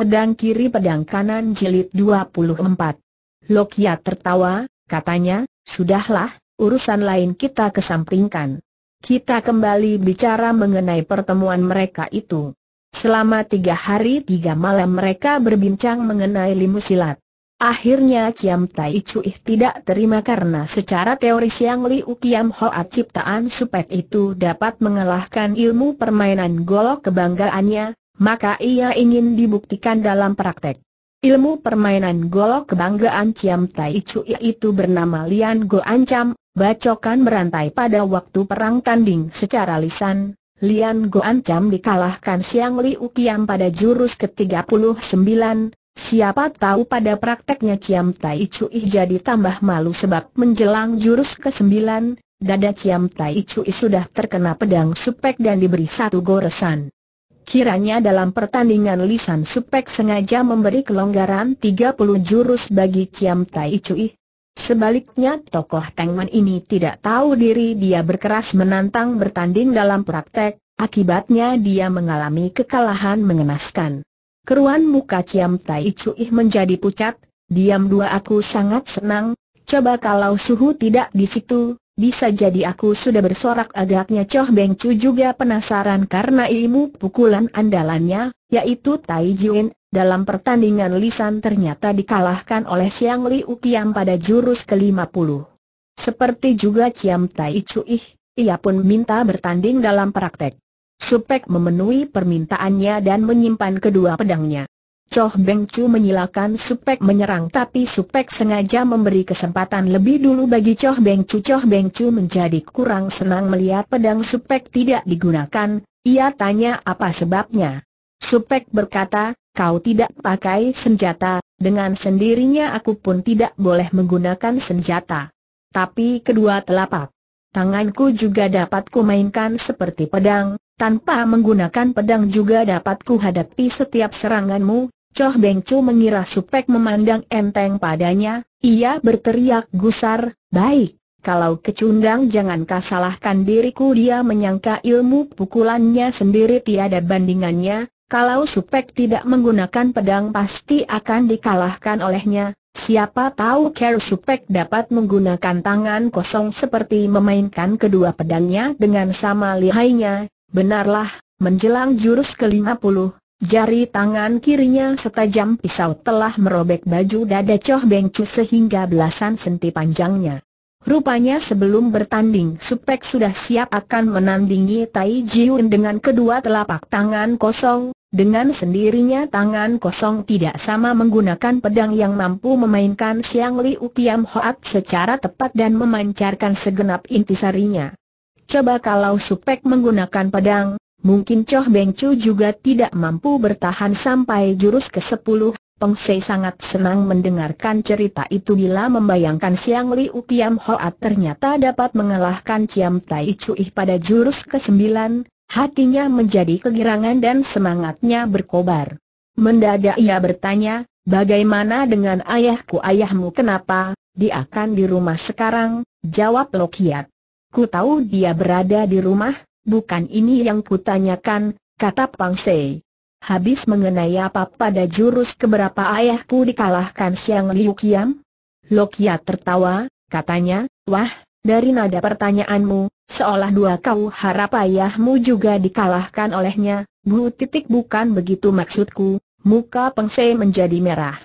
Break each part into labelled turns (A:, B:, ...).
A: Pedang kiri pedang kanan jilid 24. Lokia tertawa, katanya, sudahlah, urusan lain kita kesampingkan. Kita kembali bicara mengenai pertemuan mereka itu. Selama tiga hari tiga malam mereka berbincang mengenai limu silat. Akhirnya Kiam Tai Cui tidak terima karena secara teori Siang Liu Kiam Hoa ciptaan Supet itu dapat mengalahkan ilmu permainan golok kebanggaannya, maka ia ingin dibuktikan dalam praktek. Ilmu permainan golok kebanggaan Ciam Tai Chu itu bernama Lian Go Ancam, bacokan berantai pada waktu perang tanding secara lisan. Lian Go Ancam dikalahkan Siang U Kiam pada jurus ke-39, Siapa tahu pada prakteknya Ciam Tai Chu jadi tambah malu sebab menjelang jurus ke-9, dada Ciam Tai Chu sudah terkena pedang supek dan diberi satu goresan. Kiranya dalam pertandingan Lisan Supek sengaja memberi kelonggaran 30 jurus bagi Kiam Tai Cui. Sebaliknya tokoh Tengman ini tidak tahu diri dia berkeras menantang bertanding dalam praktek, akibatnya dia mengalami kekalahan mengenaskan. Keruan muka Ciam Tai Cui menjadi pucat, diam dua aku sangat senang, coba kalau suhu tidak di situ, bisa jadi aku sudah bersorak agaknya Choh Beng Chu juga penasaran karena ilmu pukulan andalannya, yaitu Tai dalam pertandingan lisan ternyata dikalahkan oleh Xiang Li Qiam pada jurus ke-50. Seperti juga Chiam Tai Ih, ia pun minta bertanding dalam praktek. Supek memenuhi permintaannya dan menyimpan kedua pedangnya. Choh Beng Chu menyilakan Supek menyerang tapi Supek sengaja memberi kesempatan lebih dulu bagi Choh Beng Chu. Choh Beng Chu menjadi kurang senang melihat pedang Supek tidak digunakan, ia tanya apa sebabnya. Supek berkata, kau tidak pakai senjata, dengan sendirinya aku pun tidak boleh menggunakan senjata. Tapi kedua telapak tanganku juga dapat kumainkan seperti pedang, tanpa menggunakan pedang juga dapat kuhadapi setiap seranganmu, Choh Beng Chu mengira Supek memandang enteng padanya, ia berteriak gusar, baik, kalau kecundang jangan kasalahkan diriku dia menyangka ilmu pukulannya sendiri tiada bandingannya, kalau Supek tidak menggunakan pedang pasti akan dikalahkan olehnya, siapa tahu Ker Supek dapat menggunakan tangan kosong seperti memainkan kedua pedangnya dengan sama lihainya, benarlah, menjelang jurus ke-50, Jari tangan kirinya setajam pisau telah merobek baju dada Choh Beng Chu sehingga belasan senti panjangnya. Rupanya sebelum bertanding Supek sudah siap akan menandingi Tai Jiun dengan kedua telapak tangan kosong, dengan sendirinya tangan kosong tidak sama menggunakan pedang yang mampu memainkan Siang Liu Kiam Hoat secara tepat dan memancarkan segenap intisarinya. Coba kalau Supek menggunakan pedang, Mungkin Choh Beng Chu juga tidak mampu bertahan sampai jurus ke-10. Peng Sei sangat senang mendengarkan cerita itu bila membayangkan Siang U Tiam Hoat ternyata dapat mengalahkan Ciam Tai Cui pada jurus ke-9, hatinya menjadi kegirangan dan semangatnya berkobar. Mendadak ia bertanya, bagaimana dengan ayahku ayahmu kenapa, dia akan di rumah sekarang, jawab Lokiat. Ku tahu dia berada di rumah, bukan ini yang kutanyakan, kata Pang Sei. Habis mengenai apa pada jurus keberapa ayahku dikalahkan Siang Liu Kiam? Lokia tertawa, katanya, wah, dari nada pertanyaanmu, seolah dua kau harap ayahmu juga dikalahkan olehnya, bu titik bukan begitu maksudku, muka Se menjadi merah.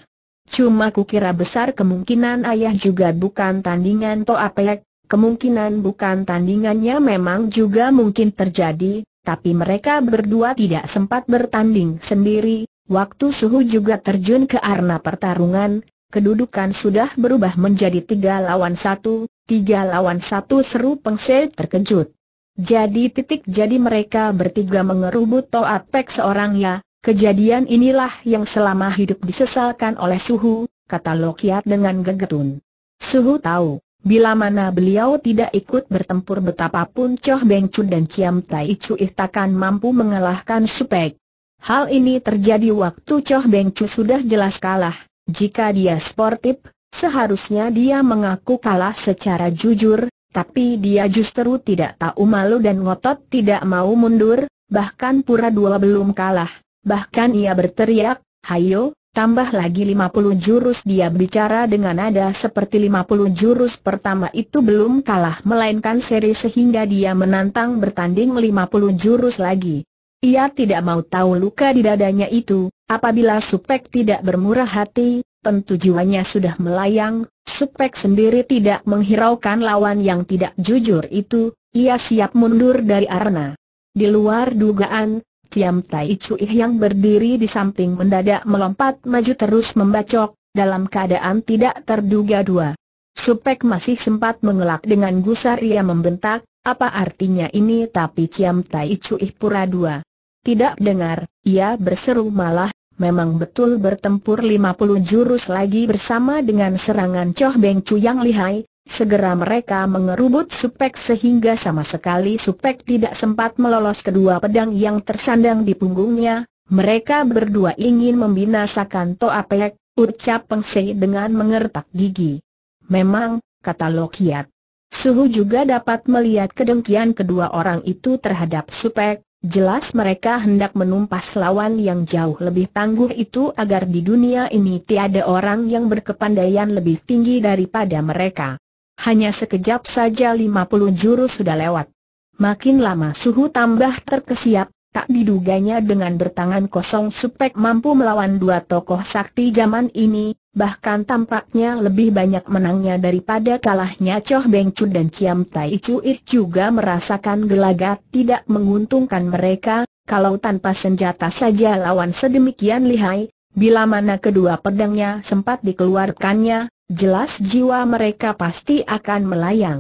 A: Cuma kukira besar kemungkinan ayah juga bukan tandingan Toapek, Kemungkinan bukan tandingannya memang juga mungkin terjadi, tapi mereka berdua tidak sempat bertanding sendiri. Waktu Suhu juga terjun ke arena pertarungan, kedudukan sudah berubah menjadi tiga lawan satu, tiga lawan satu seru pengsel terkejut. Jadi titik jadi mereka bertiga mengerubut Toa Pek seorang ya, kejadian inilah yang selama hidup disesalkan oleh Suhu, kata Lokiat dengan gegetun. Suhu tahu, Bila mana beliau tidak ikut bertempur betapapun Choh Beng Chun dan Chiam Tai Ih takkan mampu mengalahkan Supek. Hal ini terjadi waktu Choh Beng Chun sudah jelas kalah. Jika dia sportif, seharusnya dia mengaku kalah secara jujur, tapi dia justru tidak tahu malu dan ngotot tidak mau mundur, bahkan pura dua belum kalah. Bahkan ia berteriak, Hayo, tambah lagi 50 jurus dia bicara dengan nada seperti 50 jurus pertama itu belum kalah melainkan seri sehingga dia menantang bertanding 50 jurus lagi. Ia tidak mau tahu luka di dadanya itu, apabila Supek tidak bermurah hati, tentu jiwanya sudah melayang, Supek sendiri tidak menghiraukan lawan yang tidak jujur itu, ia siap mundur dari arena. Di luar dugaan, Ciam Tai Cui yang berdiri di samping mendadak melompat maju terus membacok, dalam keadaan tidak terduga dua. Supek masih sempat mengelak dengan gusar ia membentak, apa artinya ini tapi Ciam Tai Cui pura dua. Tidak dengar, ia berseru malah, memang betul bertempur 50 jurus lagi bersama dengan serangan Choh Beng Cui yang lihai, Segera mereka mengerubut Supek sehingga sama sekali Supek tidak sempat melolos kedua pedang yang tersandang di punggungnya. Mereka berdua ingin membinasakan Toa Toapek, ucap Peng dengan mengertak gigi. Memang, kata Lokiat. Suhu juga dapat melihat kedengkian kedua orang itu terhadap Supek, jelas mereka hendak menumpas lawan yang jauh lebih tangguh itu agar di dunia ini tiada orang yang berkepandaian lebih tinggi daripada mereka. Hanya sekejap saja 50 jurus sudah lewat. Makin lama suhu tambah terkesiap, tak diduganya dengan bertangan kosong Supek mampu melawan dua tokoh sakti zaman ini, bahkan tampaknya lebih banyak menangnya daripada kalahnya Choh Beng Chun dan Chiam Tai Chuit juga merasakan gelagat tidak menguntungkan mereka, kalau tanpa senjata saja lawan sedemikian lihai, bila mana kedua pedangnya sempat dikeluarkannya, jelas jiwa mereka pasti akan melayang.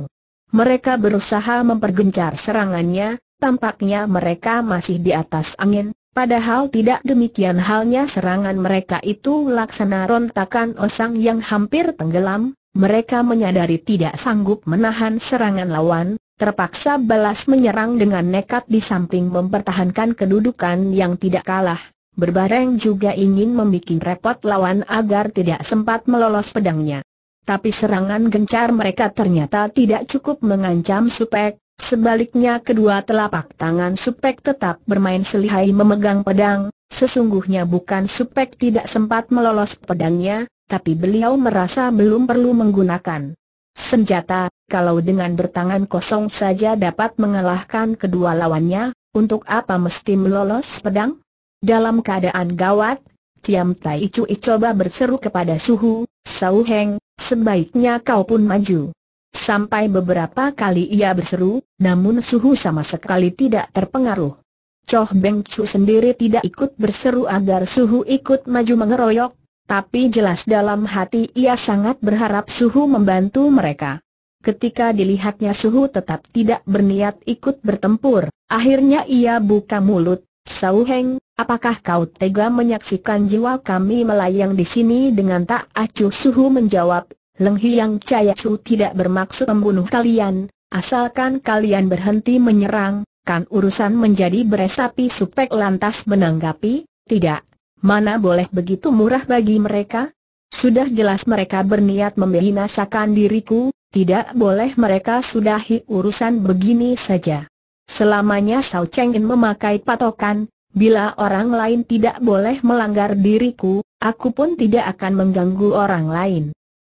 A: Mereka berusaha mempergencar serangannya, tampaknya mereka masih di atas angin, padahal tidak demikian halnya serangan mereka itu laksana rontakan osang yang hampir tenggelam, mereka menyadari tidak sanggup menahan serangan lawan, terpaksa balas menyerang dengan nekat di samping mempertahankan kedudukan yang tidak kalah. Berbareng juga ingin membuat repot lawan agar tidak sempat melolos pedangnya. Tapi serangan gencar mereka ternyata tidak cukup mengancam Supek, sebaliknya kedua telapak tangan Supek tetap bermain selihai memegang pedang, sesungguhnya bukan Supek tidak sempat melolos pedangnya, tapi beliau merasa belum perlu menggunakan senjata, kalau dengan bertangan kosong saja dapat mengalahkan kedua lawannya, untuk apa mesti melolos pedang? Dalam keadaan gawat, Tiam Tai Cui coba berseru kepada Suhu, Sau Heng, sebaiknya kau pun maju. Sampai beberapa kali ia berseru, namun Suhu sama sekali tidak terpengaruh. Choh Beng Chu sendiri tidak ikut berseru agar Suhu ikut maju mengeroyok, tapi jelas dalam hati ia sangat berharap Suhu membantu mereka. Ketika dilihatnya Suhu tetap tidak berniat ikut bertempur, akhirnya ia buka mulut, Sau Heng, apakah kau tega menyaksikan jiwa kami melayang di sini dengan tak acuh suhu menjawab, Leng Hiang Chaya Chu tidak bermaksud membunuh kalian, asalkan kalian berhenti menyerang, kan urusan menjadi beresapi supek lantas menanggapi, tidak, mana boleh begitu murah bagi mereka? Sudah jelas mereka berniat membinasakan diriku, tidak boleh mereka sudahi urusan begini saja. Selamanya Sao Cheng memakai patokan, bila orang lain tidak boleh melanggar diriku, aku pun tidak akan mengganggu orang lain.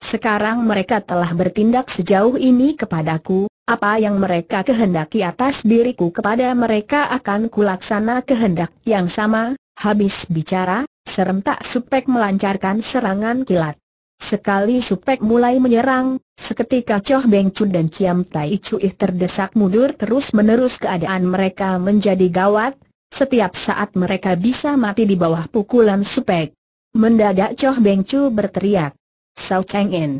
A: Sekarang mereka telah bertindak sejauh ini kepadaku, apa yang mereka kehendaki atas diriku kepada mereka akan kulaksana kehendak yang sama, habis bicara, serentak Supek melancarkan serangan kilat. Sekali Supek mulai menyerang, seketika Choh Beng Chun dan Chiam Tai Cui terdesak mundur terus-menerus keadaan mereka menjadi gawat, setiap saat mereka bisa mati di bawah pukulan Supek. Mendadak Choh Beng Chu berteriak, Sao Cheng In,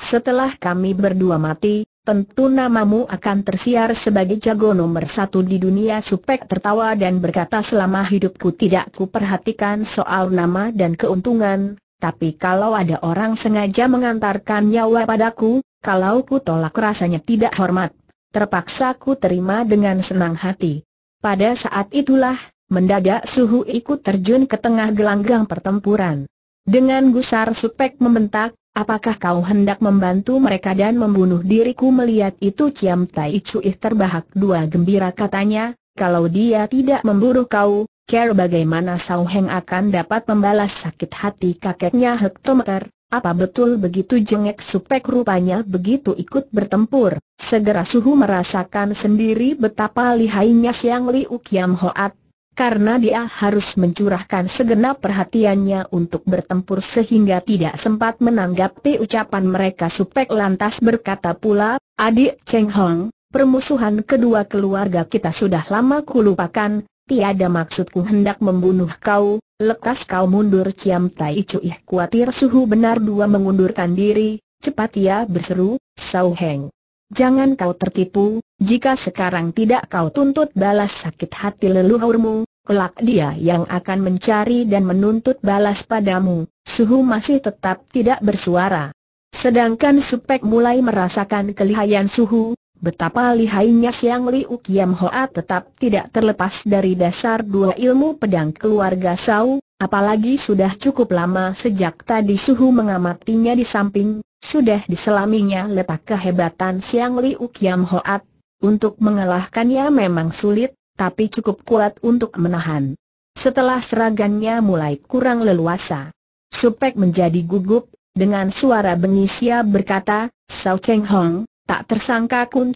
A: setelah kami berdua mati, tentu namamu akan tersiar sebagai jago nomor satu di dunia Supek tertawa dan berkata selama hidupku tidak kuperhatikan soal nama dan keuntungan, tapi kalau ada orang sengaja mengantarkan nyawa padaku, kalau ku tolak rasanya tidak hormat. Terpaksa ku terima dengan senang hati. Pada saat itulah, mendadak suhu ikut terjun ke tengah gelanggang pertempuran. Dengan gusar supek membentak, apakah kau hendak membantu mereka dan membunuh diriku melihat itu Ciam Tai Cuih terbahak dua gembira katanya, kalau dia tidak memburu kau, care bagaimana Sau Heng akan dapat membalas sakit hati kakeknya Hektometer. Apa betul begitu jengek supek rupanya begitu ikut bertempur? Segera Suhu merasakan sendiri betapa lihainya Siang Liu Kiam Hoat. Karena dia harus mencurahkan segenap perhatiannya untuk bertempur sehingga tidak sempat menanggapi ucapan mereka supek lantas berkata pula, adik Cheng Hong, permusuhan kedua keluarga kita sudah lama kulupakan, Tiada maksudku hendak membunuh kau, lekas kau mundur Ciam Tai Cuih Kuatir suhu benar dua mengundurkan diri, cepat ia ya, berseru, Sau Heng. Jangan kau tertipu, jika sekarang tidak kau tuntut balas sakit hati leluhurmu, kelak dia yang akan mencari dan menuntut balas padamu, suhu masih tetap tidak bersuara. Sedangkan Supek mulai merasakan kelihayan suhu, Betapa lihainya Siang Liu Kiam Hoa tetap tidak terlepas dari dasar dua ilmu pedang keluarga Sau, apalagi sudah cukup lama sejak tadi Suhu mengamatinya di samping, sudah diselaminya letak kehebatan Siang Liu Kiam Hoa. Untuk mengalahkannya memang sulit, tapi cukup kuat untuk menahan. Setelah seragannya mulai kurang leluasa, Supek menjadi gugup, dengan suara bengis berkata, sau Cheng Hong, Tak tersangka Kun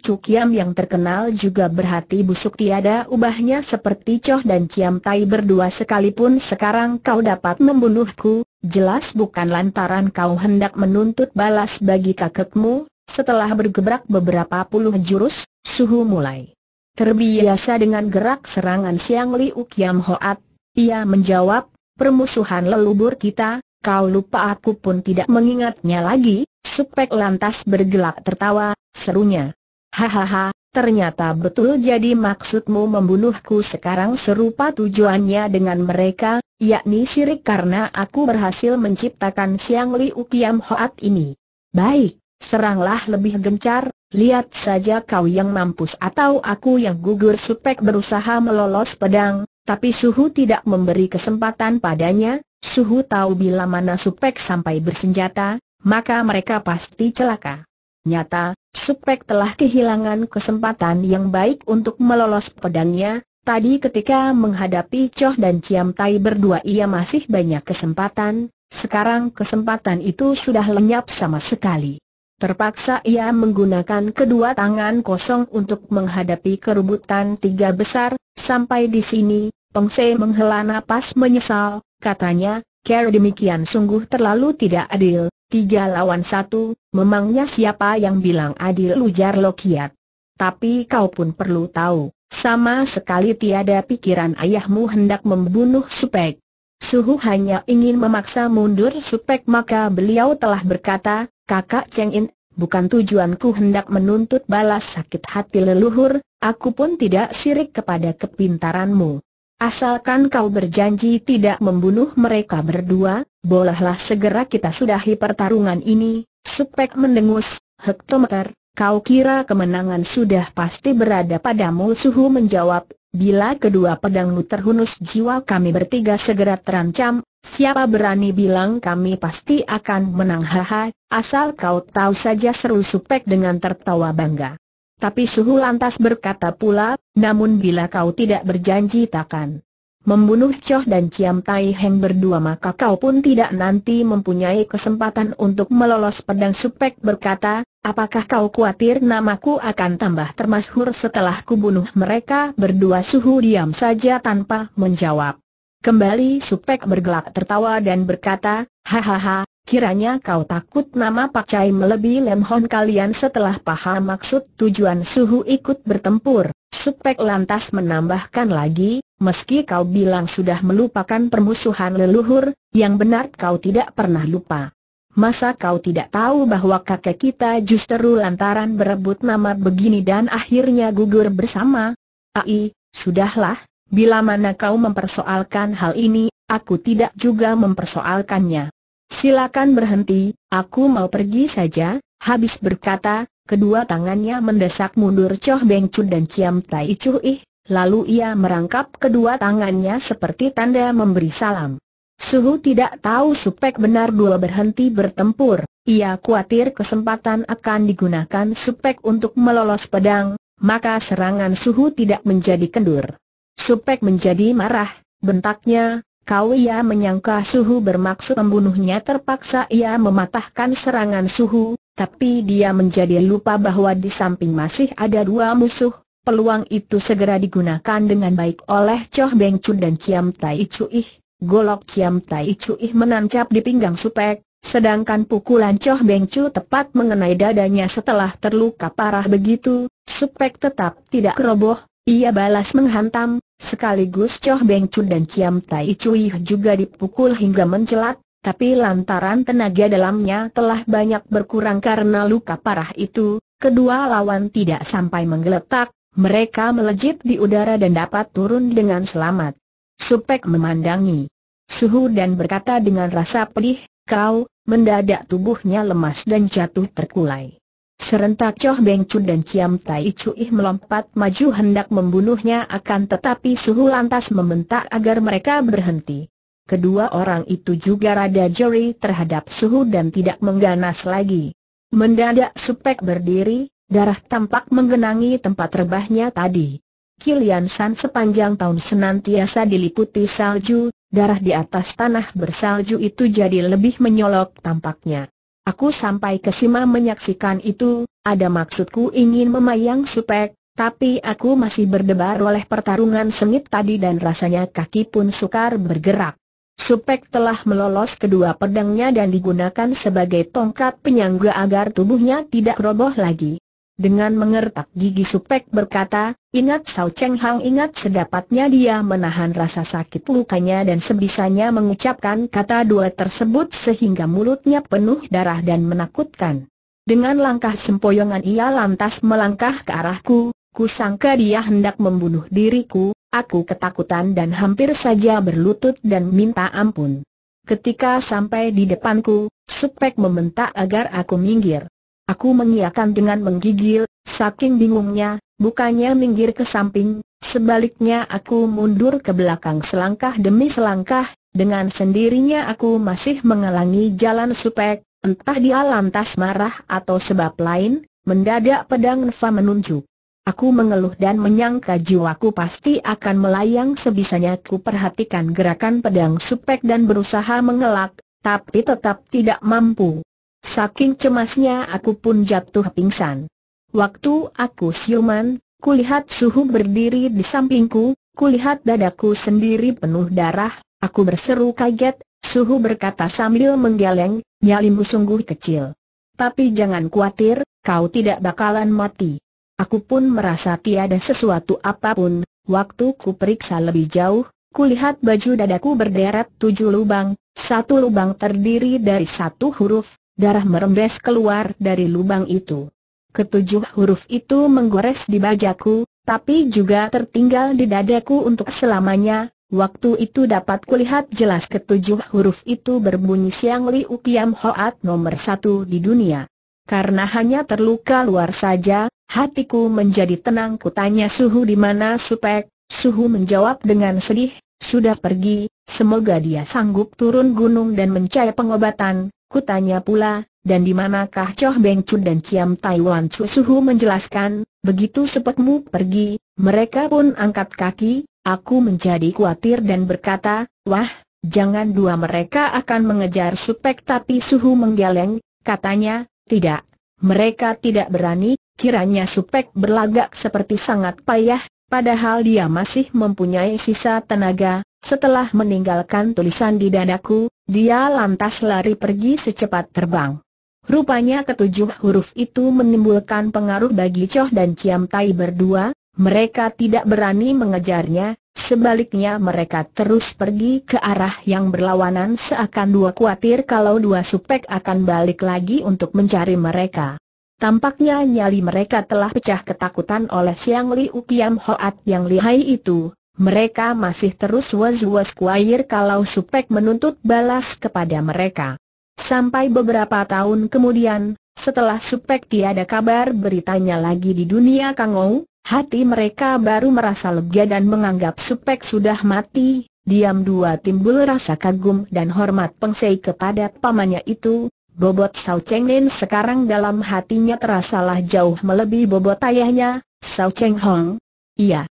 A: yang terkenal juga berhati busuk tiada ubahnya seperti Choh dan Ciam Tai berdua sekalipun sekarang kau dapat membunuhku, jelas bukan lantaran kau hendak menuntut balas bagi kakekmu, setelah bergebrak beberapa puluh jurus, suhu mulai. Terbiasa dengan gerak serangan Siang Liu Kiam Hoat, ia menjawab, permusuhan lelubur kita, Kau lupa aku pun tidak mengingatnya lagi, Supek lantas bergelak tertawa, serunya. Hahaha, ternyata betul jadi maksudmu membunuhku sekarang serupa tujuannya dengan mereka, yakni sirik karena aku berhasil menciptakan siang Liu Kiam Hoat ini. Baik, seranglah lebih gencar, lihat saja kau yang mampus atau aku yang gugur Supek berusaha melolos pedang, tapi Suhu tidak memberi kesempatan padanya, Suhu tahu bila mana Supek sampai bersenjata, maka mereka pasti celaka. Nyata, Supek telah kehilangan kesempatan yang baik untuk melolos pedangnya, tadi ketika menghadapi Choh dan Ciam Tai berdua ia masih banyak kesempatan, sekarang kesempatan itu sudah lenyap sama sekali. Terpaksa ia menggunakan kedua tangan kosong untuk menghadapi kerubutan tiga besar. Sampai di sini, Pengse menghela napas menyesal, katanya, Care demikian sungguh terlalu tidak adil, tiga lawan satu, memangnya siapa yang bilang adil ujar Lokiat. Tapi kau pun perlu tahu, sama sekali tiada pikiran ayahmu hendak membunuh Supek. Suhu hanya ingin memaksa mundur Supek maka beliau telah berkata, Kakak Cheng In, bukan tujuanku hendak menuntut balas sakit hati leluhur, aku pun tidak sirik kepada kepintaranmu. Asalkan kau berjanji tidak membunuh mereka berdua, bolehlah segera kita sudahi pertarungan ini. Supek mendengus, hektometer, kau kira kemenangan sudah pasti berada padamu Suhu menjawab, Bila kedua pedangmu terhunus jiwa kami bertiga segera terancam, siapa berani bilang kami pasti akan menang haha, asal kau tahu saja seru Supek dengan tertawa bangga. Tapi Suhu lantas berkata pula, namun bila kau tidak berjanji takkan membunuh Choh dan Ciam Tai Heng berdua maka kau pun tidak nanti mempunyai kesempatan untuk melolos pedang supek berkata, apakah kau khawatir namaku akan tambah termasyhur setelah kubunuh mereka berdua suhu diam saja tanpa menjawab. Kembali supek bergelak tertawa dan berkata, hahaha, kiranya kau takut nama Pak Cai melebihi lemhon kalian setelah paham maksud tujuan suhu ikut bertempur. Supek lantas menambahkan lagi, meski kau bilang sudah melupakan permusuhan leluhur, yang benar kau tidak pernah lupa. Masa kau tidak tahu bahwa kakek kita justru lantaran berebut nama begini dan akhirnya gugur bersama? Ai, sudahlah, bila mana kau mempersoalkan hal ini, aku tidak juga mempersoalkannya. Silakan berhenti, aku mau pergi saja, habis berkata, kedua tangannya mendesak mundur Choh Beng Chun dan Kiam Tai Chu Ih, Lalu ia merangkap kedua tangannya seperti tanda memberi salam. Suhu tidak tahu Supek benar dua berhenti bertempur. Ia khawatir kesempatan akan digunakan Supek untuk melolos pedang, maka serangan Suhu tidak menjadi kendur. Supek menjadi marah, bentaknya, kau ia menyangka Suhu bermaksud membunuhnya terpaksa ia mematahkan serangan Suhu, tapi dia menjadi lupa bahwa di samping masih ada dua musuh, peluang itu segera digunakan dengan baik oleh Choh Beng Chun dan Chiam Tai Ih. Golok Chiam Tai Chuih menancap di pinggang Supek, sedangkan pukulan Choh Beng Chun tepat mengenai dadanya setelah terluka parah begitu, Supek tetap tidak keroboh, ia balas menghantam, sekaligus Choh Beng Chun dan Chiam Tai Chuih juga dipukul hingga mencelat, tapi lantaran tenaga dalamnya telah banyak berkurang karena luka parah itu, kedua lawan tidak sampai menggeletak, mereka melejit di udara dan dapat turun dengan selamat. Supek memandangi Suhu dan berkata dengan rasa pedih, kau, mendadak tubuhnya lemas dan jatuh terkulai. Serentak Choh Beng Chu dan Ciam Tai Ih melompat maju hendak membunuhnya akan tetapi Suhu lantas membentak agar mereka berhenti. Kedua orang itu juga rada jeri terhadap Suhu dan tidak mengganas lagi. Mendadak Supek berdiri, Darah tampak menggenangi tempat rebahnya tadi. Kilian San sepanjang tahun senantiasa diliputi salju, darah di atas tanah bersalju itu jadi lebih menyolok tampaknya. Aku sampai ke Sima menyaksikan itu, ada maksudku ingin memayang supek, tapi aku masih berdebar oleh pertarungan sengit tadi dan rasanya kaki pun sukar bergerak. Supek telah melolos kedua pedangnya dan digunakan sebagai tongkat penyangga agar tubuhnya tidak roboh lagi. Dengan mengertak gigi Supek berkata, ingat Sao Cheng Hang ingat sedapatnya dia menahan rasa sakit lukanya dan sebisanya mengucapkan kata dua tersebut sehingga mulutnya penuh darah dan menakutkan. Dengan langkah sempoyongan ia lantas melangkah ke arahku, Ku sangka dia hendak membunuh diriku, aku ketakutan dan hampir saja berlutut dan minta ampun. Ketika sampai di depanku, Supek membentak agar aku minggir. Aku mengiakan dengan menggigil, saking bingungnya, bukannya minggir ke samping, sebaliknya aku mundur ke belakang selangkah demi selangkah, dengan sendirinya aku masih mengalangi jalan supek, entah dia lantas marah atau sebab lain, mendadak pedang Nfa menunjuk. Aku mengeluh dan menyangka jiwaku pasti akan melayang sebisanya ku perhatikan gerakan pedang supek dan berusaha mengelak, tapi tetap tidak mampu. Saking cemasnya aku pun jatuh pingsan. Waktu aku siuman, kulihat suhu berdiri di sampingku, kulihat dadaku sendiri penuh darah, aku berseru kaget, suhu berkata sambil menggeleng, nyalimu sungguh kecil. Tapi jangan khawatir, kau tidak bakalan mati. Aku pun merasa tiada sesuatu apapun, waktu ku periksa lebih jauh, kulihat baju dadaku berderet tujuh lubang, satu lubang terdiri dari satu huruf, darah merembes keluar dari lubang itu. Ketujuh huruf itu menggores di bajaku, tapi juga tertinggal di dadaku untuk selamanya. Waktu itu dapat kulihat jelas ketujuh huruf itu berbunyi siang Li Ukiam Hoat nomor satu di dunia. Karena hanya terluka luar saja, hatiku menjadi tenang kutanya suhu di mana supek, suhu menjawab dengan sedih, sudah pergi, semoga dia sanggup turun gunung dan mencari pengobatan, Kutanya pula, dan di manakah Choh Beng Chun dan Kiam Taiwan Chu Suhu menjelaskan, begitu sepetmu pergi, mereka pun angkat kaki, aku menjadi khawatir dan berkata, wah, jangan dua mereka akan mengejar supek tapi Suhu menggeleng, katanya, tidak, mereka tidak berani, kiranya supek berlagak seperti sangat payah, Padahal dia masih mempunyai sisa tenaga, setelah meninggalkan tulisan di dadaku, dia lantas lari pergi secepat terbang. Rupanya ketujuh huruf itu menimbulkan pengaruh bagi Choh dan Ciam Tai berdua, mereka tidak berani mengejarnya, sebaliknya mereka terus pergi ke arah yang berlawanan seakan dua khawatir kalau dua supek akan balik lagi untuk mencari mereka. Tampaknya nyali mereka telah pecah ketakutan oleh Siang Li Ukiam Hoat yang lihai itu, mereka masih terus was-was kuair kalau Supek menuntut balas kepada mereka. Sampai beberapa tahun kemudian, setelah Supek tiada kabar beritanya lagi di dunia Kangou, hati mereka baru merasa lega dan menganggap Supek sudah mati. Diam dua timbul rasa kagum dan hormat pengsei kepada pamannya itu, Bobot Sao Cheng nen sekarang dalam hatinya terasalah jauh melebihi bobot ayahnya, Sao Cheng Hong. Iya,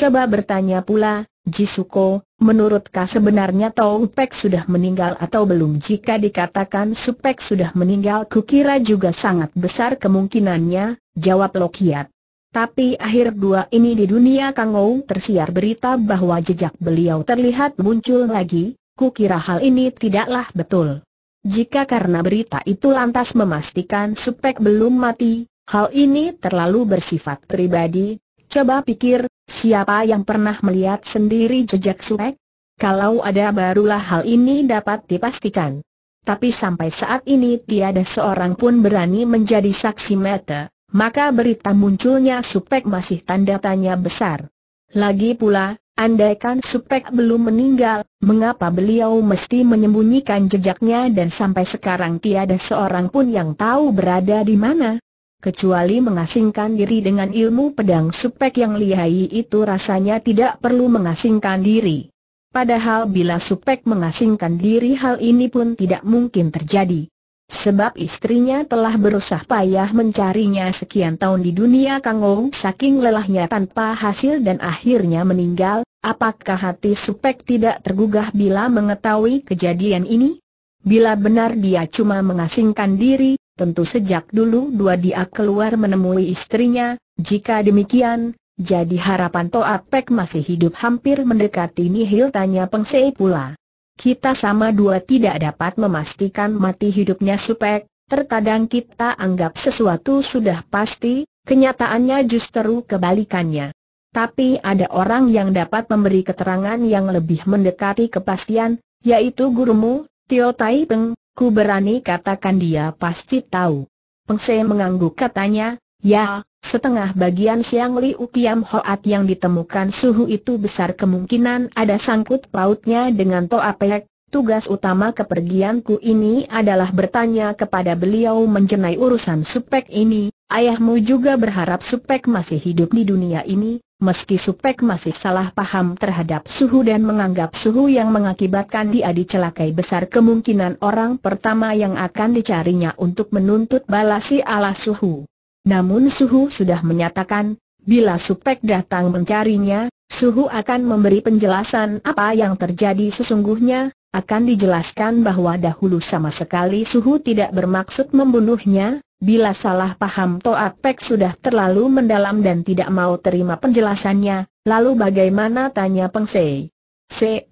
A: Coba bertanya pula, Jisuko, menurutkah sebenarnya Tau Pek sudah meninggal atau belum? Jika dikatakan Supek sudah meninggal kukira juga sangat besar kemungkinannya, jawab Lokiat. Tapi akhir dua ini di dunia Kangou tersiar berita bahwa jejak beliau terlihat muncul lagi, kukira hal ini tidaklah betul. Jika karena berita itu lantas memastikan Supek belum mati, hal ini terlalu bersifat pribadi, coba pikir, Siapa yang pernah melihat sendiri jejak suek? Kalau ada barulah hal ini dapat dipastikan. Tapi sampai saat ini tiada seorang pun berani menjadi saksi mata, maka berita munculnya Supek masih tanda tanya besar. Lagi pula, andaikan Supek belum meninggal, mengapa beliau mesti menyembunyikan jejaknya dan sampai sekarang tiada seorang pun yang tahu berada di mana? kecuali mengasingkan diri dengan ilmu pedang supek yang lihai itu rasanya tidak perlu mengasingkan diri. Padahal bila supek mengasingkan diri hal ini pun tidak mungkin terjadi. Sebab istrinya telah berusaha payah mencarinya sekian tahun di dunia Kangou saking lelahnya tanpa hasil dan akhirnya meninggal, apakah hati Supek tidak tergugah bila mengetahui kejadian ini? Bila benar dia cuma mengasingkan diri, Tentu sejak dulu dua dia keluar menemui istrinya, jika demikian, jadi harapan Toa Pek masih hidup hampir mendekati nihil tanya Peng Sei pula. Kita sama dua tidak dapat memastikan mati hidupnya Supek, terkadang kita anggap sesuatu sudah pasti, kenyataannya justru kebalikannya. Tapi ada orang yang dapat memberi keterangan yang lebih mendekati kepastian, yaitu gurumu, Tio Tai Peng, Ku berani katakan dia pasti tahu. Se mengangguk katanya, ya, setengah bagian siang Liu Kiam Hoat yang ditemukan suhu itu besar kemungkinan ada sangkut pautnya dengan Toa Pek. Tugas utama kepergianku ini adalah bertanya kepada beliau mengenai urusan supek ini, Ayahmu juga berharap Supek masih hidup di dunia ini, meski Supek masih salah paham terhadap suhu dan menganggap suhu yang mengakibatkan dia dicelakai besar kemungkinan orang pertama yang akan dicarinya untuk menuntut balasi ala suhu. Namun suhu sudah menyatakan, bila Supek datang mencarinya, suhu akan memberi penjelasan apa yang terjadi sesungguhnya, akan dijelaskan bahwa dahulu sama sekali Suhu tidak bermaksud membunuhnya, Bila salah paham Toa Pek sudah terlalu mendalam dan tidak mau terima penjelasannya, lalu bagaimana tanya Peng Se? Se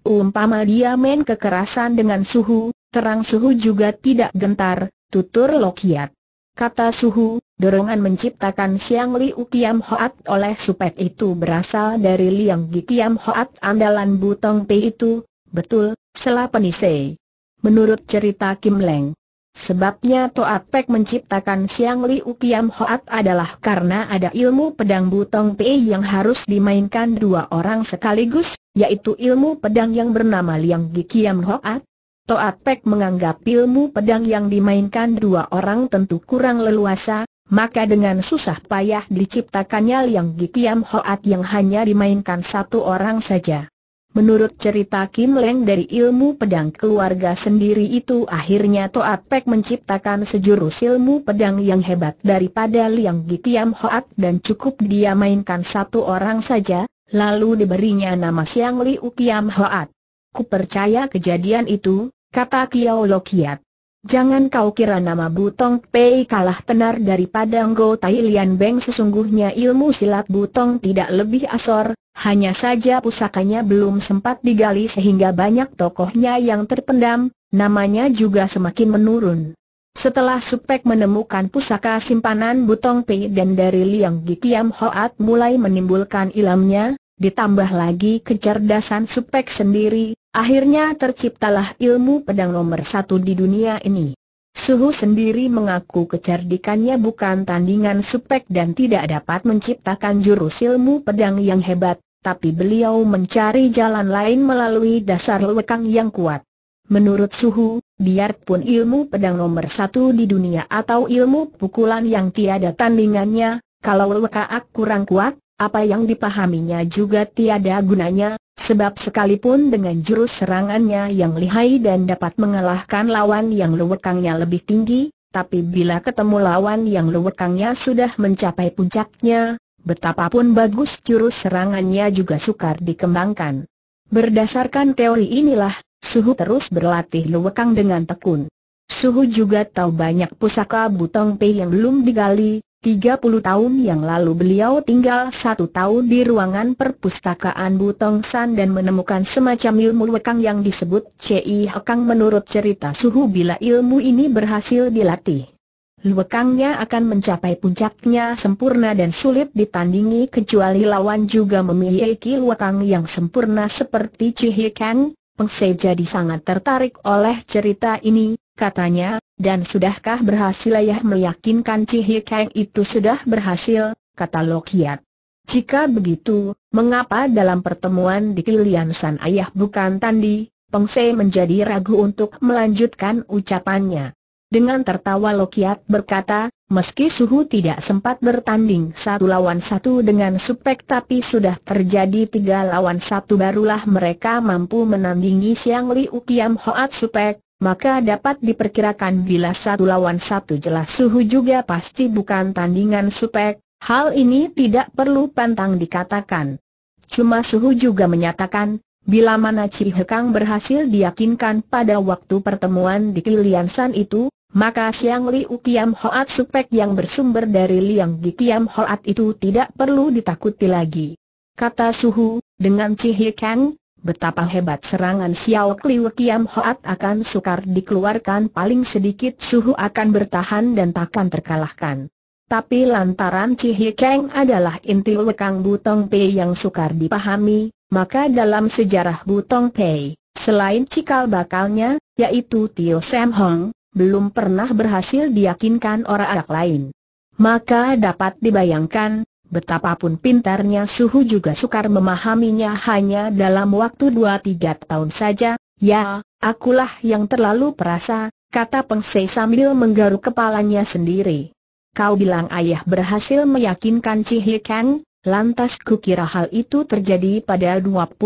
A: dia main kekerasan dengan suhu, terang suhu juga tidak gentar, tutur Lokiat. Kata suhu, dorongan menciptakan Siang Liu Kiam Hoat oleh Supet itu berasal dari Liang Gi Kiam Hoat andalan Butong Pe itu, betul, selah penise. Menurut cerita Kim Leng, Sebabnya Toa Pek menciptakan Siang Liu Piam Hoat adalah karena ada ilmu pedang Butong Pei yang harus dimainkan dua orang sekaligus, yaitu ilmu pedang yang bernama Liang Gikiam Hoat. Pek menganggap ilmu pedang yang dimainkan dua orang tentu kurang leluasa, maka dengan susah payah diciptakannya Liang Gikiam Hoat yang hanya dimainkan satu orang saja. Menurut cerita Kim Leng dari ilmu pedang keluarga sendiri itu akhirnya Toat Pek menciptakan sejurus ilmu pedang yang hebat daripada Liang Gitiam Hoat dan cukup dia mainkan satu orang saja, lalu diberinya nama Siang Liu Kiam Hoat. Ku percaya kejadian itu, kata Kiao Lokiat. Jangan kau kira nama Butong Pei kalah tenar daripada Ngo Tai Lian Beng sesungguhnya ilmu silat Butong tidak lebih asor, hanya saja pusakanya belum sempat digali sehingga banyak tokohnya yang terpendam, namanya juga semakin menurun. Setelah Supek menemukan pusaka simpanan Butong Pei dan dari Liang Gikiam Hoat mulai menimbulkan ilamnya, ditambah lagi kecerdasan Supek sendiri, akhirnya terciptalah ilmu pedang nomor satu di dunia ini. Suhu sendiri mengaku kecerdikannya bukan tandingan Supek dan tidak dapat menciptakan jurus ilmu pedang yang hebat, tapi beliau mencari jalan lain melalui dasar lekang yang kuat. Menurut Suhu, biarpun ilmu pedang nomor satu di dunia atau ilmu pukulan yang tiada tandingannya, kalau lekaak kurang kuat, apa yang dipahaminya juga tiada gunanya, sebab sekalipun dengan jurus serangannya yang lihai dan dapat mengalahkan lawan yang lewekangnya lebih tinggi, tapi bila ketemu lawan yang lewekangnya sudah mencapai puncaknya, betapapun bagus jurus serangannya juga sukar dikembangkan. Berdasarkan teori inilah, Suhu terus berlatih lewekang dengan tekun. Suhu juga tahu banyak pusaka Butong Pei yang belum digali, 30 tahun yang lalu beliau tinggal satu tahun di ruangan perpustakaan Butong San dan menemukan semacam ilmu lewekang yang disebut Ci Hekang menurut cerita Suhu bila ilmu ini berhasil dilatih. Lukangnya akan mencapai puncaknya sempurna dan sulit ditandingi kecuali lawan juga memiliki luekang yang sempurna seperti Cihikang. Kang. Pengse jadi sangat tertarik oleh cerita ini, katanya, dan sudahkah berhasil ayah meyakinkan Cihikang Kang itu sudah berhasil, kata Lokiat. Jika begitu, mengapa dalam pertemuan di Kilian San ayah bukan tandi, Pengse menjadi ragu untuk melanjutkan ucapannya dengan tertawa lokiat berkata, meski Suhu tidak sempat bertanding satu lawan satu dengan Supek tapi sudah terjadi tiga lawan satu barulah mereka mampu menandingi Siang Li Kiam Hoat Supek, maka dapat diperkirakan bila satu lawan satu jelas Suhu juga pasti bukan tandingan Supek, hal ini tidak perlu pantang dikatakan. Cuma Suhu juga menyatakan, bila mana Cihekang Hekang berhasil diyakinkan pada waktu pertemuan di Kiliansan itu, maka Xiang Liu Tiam Hoat Supek yang bersumber dari Liang Gi Tiam Hoat itu tidak perlu ditakuti lagi. Kata Suhu, dengan Cihikeng, Kang, betapa hebat serangan Xiao Liu Kiam Hoat akan sukar dikeluarkan paling sedikit Suhu akan bertahan dan takkan terkalahkan. Tapi lantaran Cihikeng Kang adalah inti lekang Butong Pei yang sukar dipahami, maka dalam sejarah Butong Pei, selain cikal bakalnya, yaitu Tio Sam Hong, belum pernah berhasil diyakinkan orang orang lain. Maka dapat dibayangkan, betapapun pintarnya Suhu juga sukar memahaminya hanya dalam waktu 2-3 tahun saja, ya, akulah yang terlalu perasa, kata Pengsei sambil menggaruk kepalanya sendiri. Kau bilang ayah berhasil meyakinkan Chi Kang, lantas kukira hal itu terjadi pada 28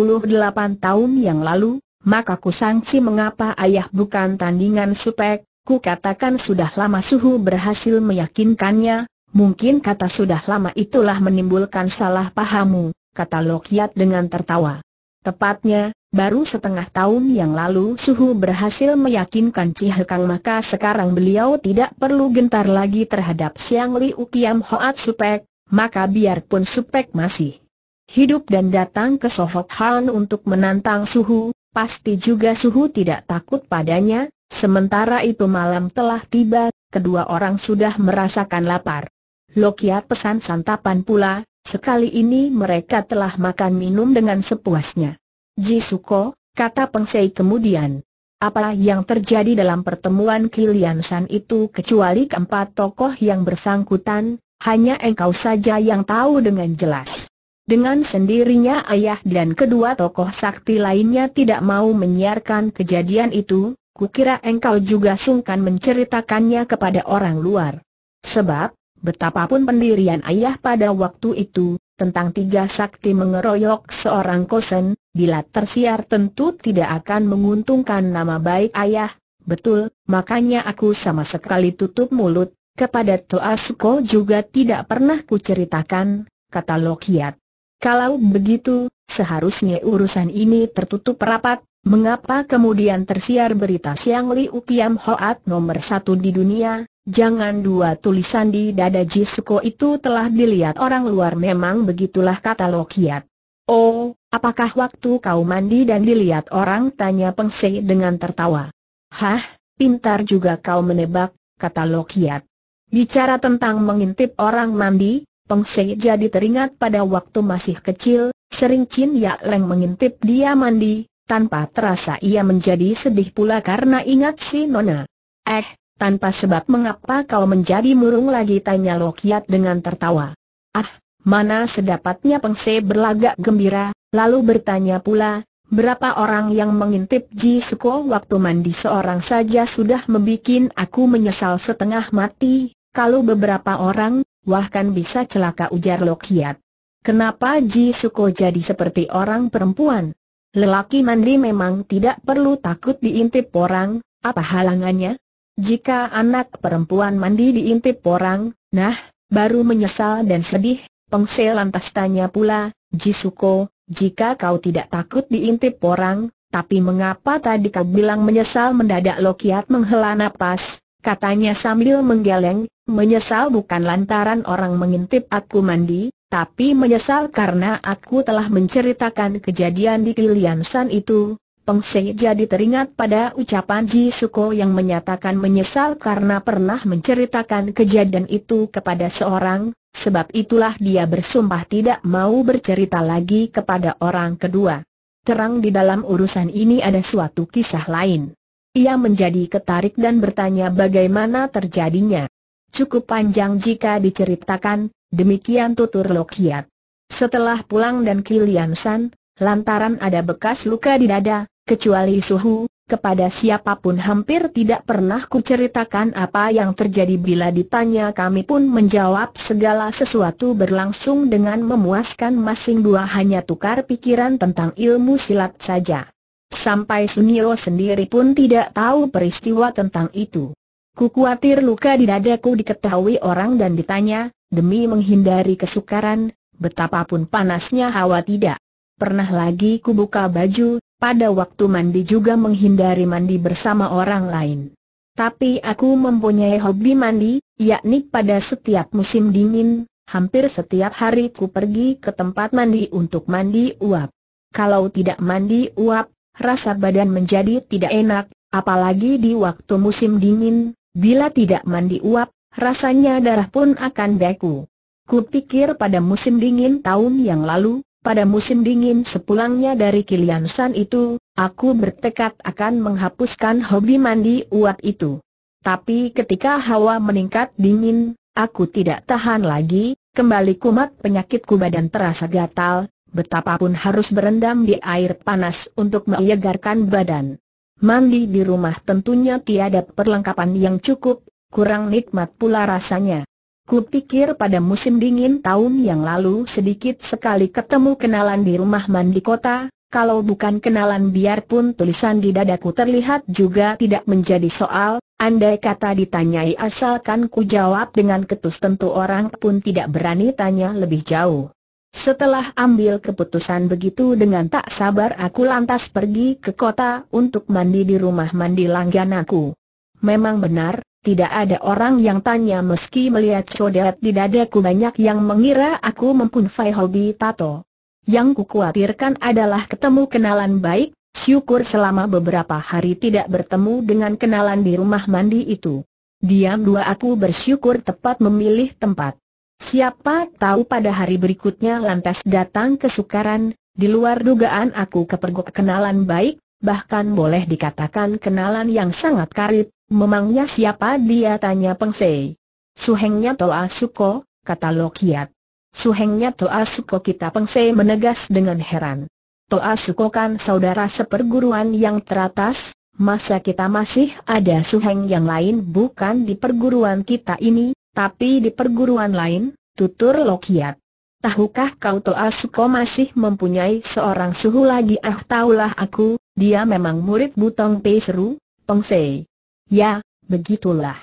A: tahun yang lalu, maka kusangsi mengapa ayah bukan tandingan supek, Ku katakan sudah lama suhu berhasil meyakinkannya, mungkin kata sudah lama itulah menimbulkan salah pahamu, kata Lokiat dengan tertawa. Tepatnya, baru setengah tahun yang lalu suhu berhasil meyakinkan Cihekang maka sekarang beliau tidak perlu gentar lagi terhadap Siang Li Ukiam Hoat Supek, maka biarpun Supek masih hidup dan datang ke Sohok Han untuk menantang suhu, pasti juga suhu tidak takut padanya, Sementara itu malam telah tiba, kedua orang sudah merasakan lapar. Lokia pesan santapan pula, sekali ini mereka telah makan minum dengan sepuasnya. Jisuko, kata Pengsei kemudian. Apa yang terjadi dalam pertemuan Kilian San itu kecuali keempat tokoh yang bersangkutan, hanya engkau saja yang tahu dengan jelas. Dengan sendirinya ayah dan kedua tokoh sakti lainnya tidak mau menyiarkan kejadian itu, Kukira engkau juga sungkan menceritakannya kepada orang luar. Sebab, betapapun pendirian ayah pada waktu itu, tentang tiga sakti mengeroyok seorang kosen, bila tersiar tentu tidak akan menguntungkan nama baik ayah, betul, makanya aku sama sekali tutup mulut, kepada Toa Suko juga tidak pernah kuceritakan, kata Lokiat. Kalau begitu, seharusnya urusan ini tertutup rapat, Mengapa kemudian tersiar berita Siang Liu Piam Hoat nomor satu di dunia? Jangan dua tulisan di dada Jisuko itu telah dilihat orang luar memang begitulah kata Lokiat. Oh, apakah waktu kau mandi dan dilihat orang tanya Pengse dengan tertawa. Hah, pintar juga kau menebak, kata Lokiat. Bicara tentang mengintip orang mandi, Pengse jadi teringat pada waktu masih kecil, sering Chin Ya Leng mengintip dia mandi, tanpa terasa ia menjadi sedih pula karena ingat si Nona. Eh, tanpa sebab mengapa kau menjadi murung lagi tanya Lokiat dengan tertawa. Ah, mana sedapatnya Pengse berlagak gembira, lalu bertanya pula, berapa orang yang mengintip Ji Suko waktu mandi seorang saja sudah membuat aku menyesal setengah mati, kalau beberapa orang, wah kan bisa celaka ujar Lokiat. Kenapa Ji Suko jadi seperti orang perempuan? Lelaki mandi memang tidak perlu takut diintip orang, apa halangannya? Jika anak perempuan mandi diintip orang, nah, baru menyesal dan sedih, Pengse lantas tanya pula, Jisuko, jika kau tidak takut diintip orang, tapi mengapa tadi kau bilang menyesal mendadak Lokiat menghela napas, katanya sambil menggeleng, menyesal bukan lantaran orang mengintip aku mandi, tapi menyesal karena aku telah menceritakan kejadian di Kilian San itu, Peng Se jadi teringat pada ucapan Ji Suko yang menyatakan menyesal karena pernah menceritakan kejadian itu kepada seorang, sebab itulah dia bersumpah tidak mau bercerita lagi kepada orang kedua. Terang di dalam urusan ini ada suatu kisah lain. Ia menjadi ketarik dan bertanya bagaimana terjadinya. Cukup panjang jika diceritakan, Demikian tutur Lokiat. Setelah pulang dan Kilian San, lantaran ada bekas luka di dada, kecuali suhu, kepada siapapun hampir tidak pernah kuceritakan apa yang terjadi bila ditanya kami pun menjawab segala sesuatu berlangsung dengan memuaskan masing dua hanya tukar pikiran tentang ilmu silat saja. Sampai Sunio sendiri pun tidak tahu peristiwa tentang itu. Ku khawatir luka di dadaku diketahui orang dan ditanya, demi menghindari kesukaran, betapapun panasnya hawa tidak. Pernah lagi ku buka baju, pada waktu mandi juga menghindari mandi bersama orang lain. Tapi aku mempunyai hobi mandi, yakni pada setiap musim dingin, hampir setiap hari ku pergi ke tempat mandi untuk mandi uap. Kalau tidak mandi uap, rasa badan menjadi tidak enak, apalagi di waktu musim dingin, Bila tidak mandi uap, rasanya darah pun akan beku. Kupikir pada musim dingin tahun yang lalu, pada musim dingin sepulangnya dari Kiliansan itu, aku bertekad akan menghapuskan hobi mandi uap itu. Tapi ketika hawa meningkat dingin, aku tidak tahan lagi, kembali kumat penyakitku badan terasa gatal, betapapun harus berendam di air panas untuk menyegarkan badan mandi di rumah tentunya tiada perlengkapan yang cukup, kurang nikmat pula rasanya. Ku pikir pada musim dingin tahun yang lalu sedikit sekali ketemu kenalan di rumah mandi kota, kalau bukan kenalan biarpun tulisan di dadaku terlihat juga tidak menjadi soal, andai kata ditanyai asalkan ku jawab dengan ketus tentu orang pun tidak berani tanya lebih jauh. Setelah ambil keputusan begitu dengan tak sabar aku lantas pergi ke kota untuk mandi di rumah mandi langgan aku. Memang benar, tidak ada orang yang tanya meski melihat codet di dadaku banyak yang mengira aku mempunyai hobi tato. Yang kukuatirkan adalah ketemu kenalan baik, syukur selama beberapa hari tidak bertemu dengan kenalan di rumah mandi itu. Diam dua aku bersyukur tepat memilih tempat. Siapa tahu pada hari berikutnya lantas datang kesukaran, di luar dugaan aku kepergok kenalan baik, bahkan boleh dikatakan kenalan yang sangat karib, memangnya siapa dia tanya Pengsei. Suhengnya Toa Suko, kata Lokiat. Suhengnya Toa Suko kita Pengsei menegas dengan heran. Toa Suko kan saudara seperguruan yang teratas, Masa kita masih ada suheng yang lain bukan di perguruan kita ini? Tapi di perguruan lain, tutur Lokiat. Tahukah kau Toa Suko masih mempunyai seorang suhu lagi? Ah taulah aku, dia memang murid Butong Pei Seru, Sei. Ya, begitulah.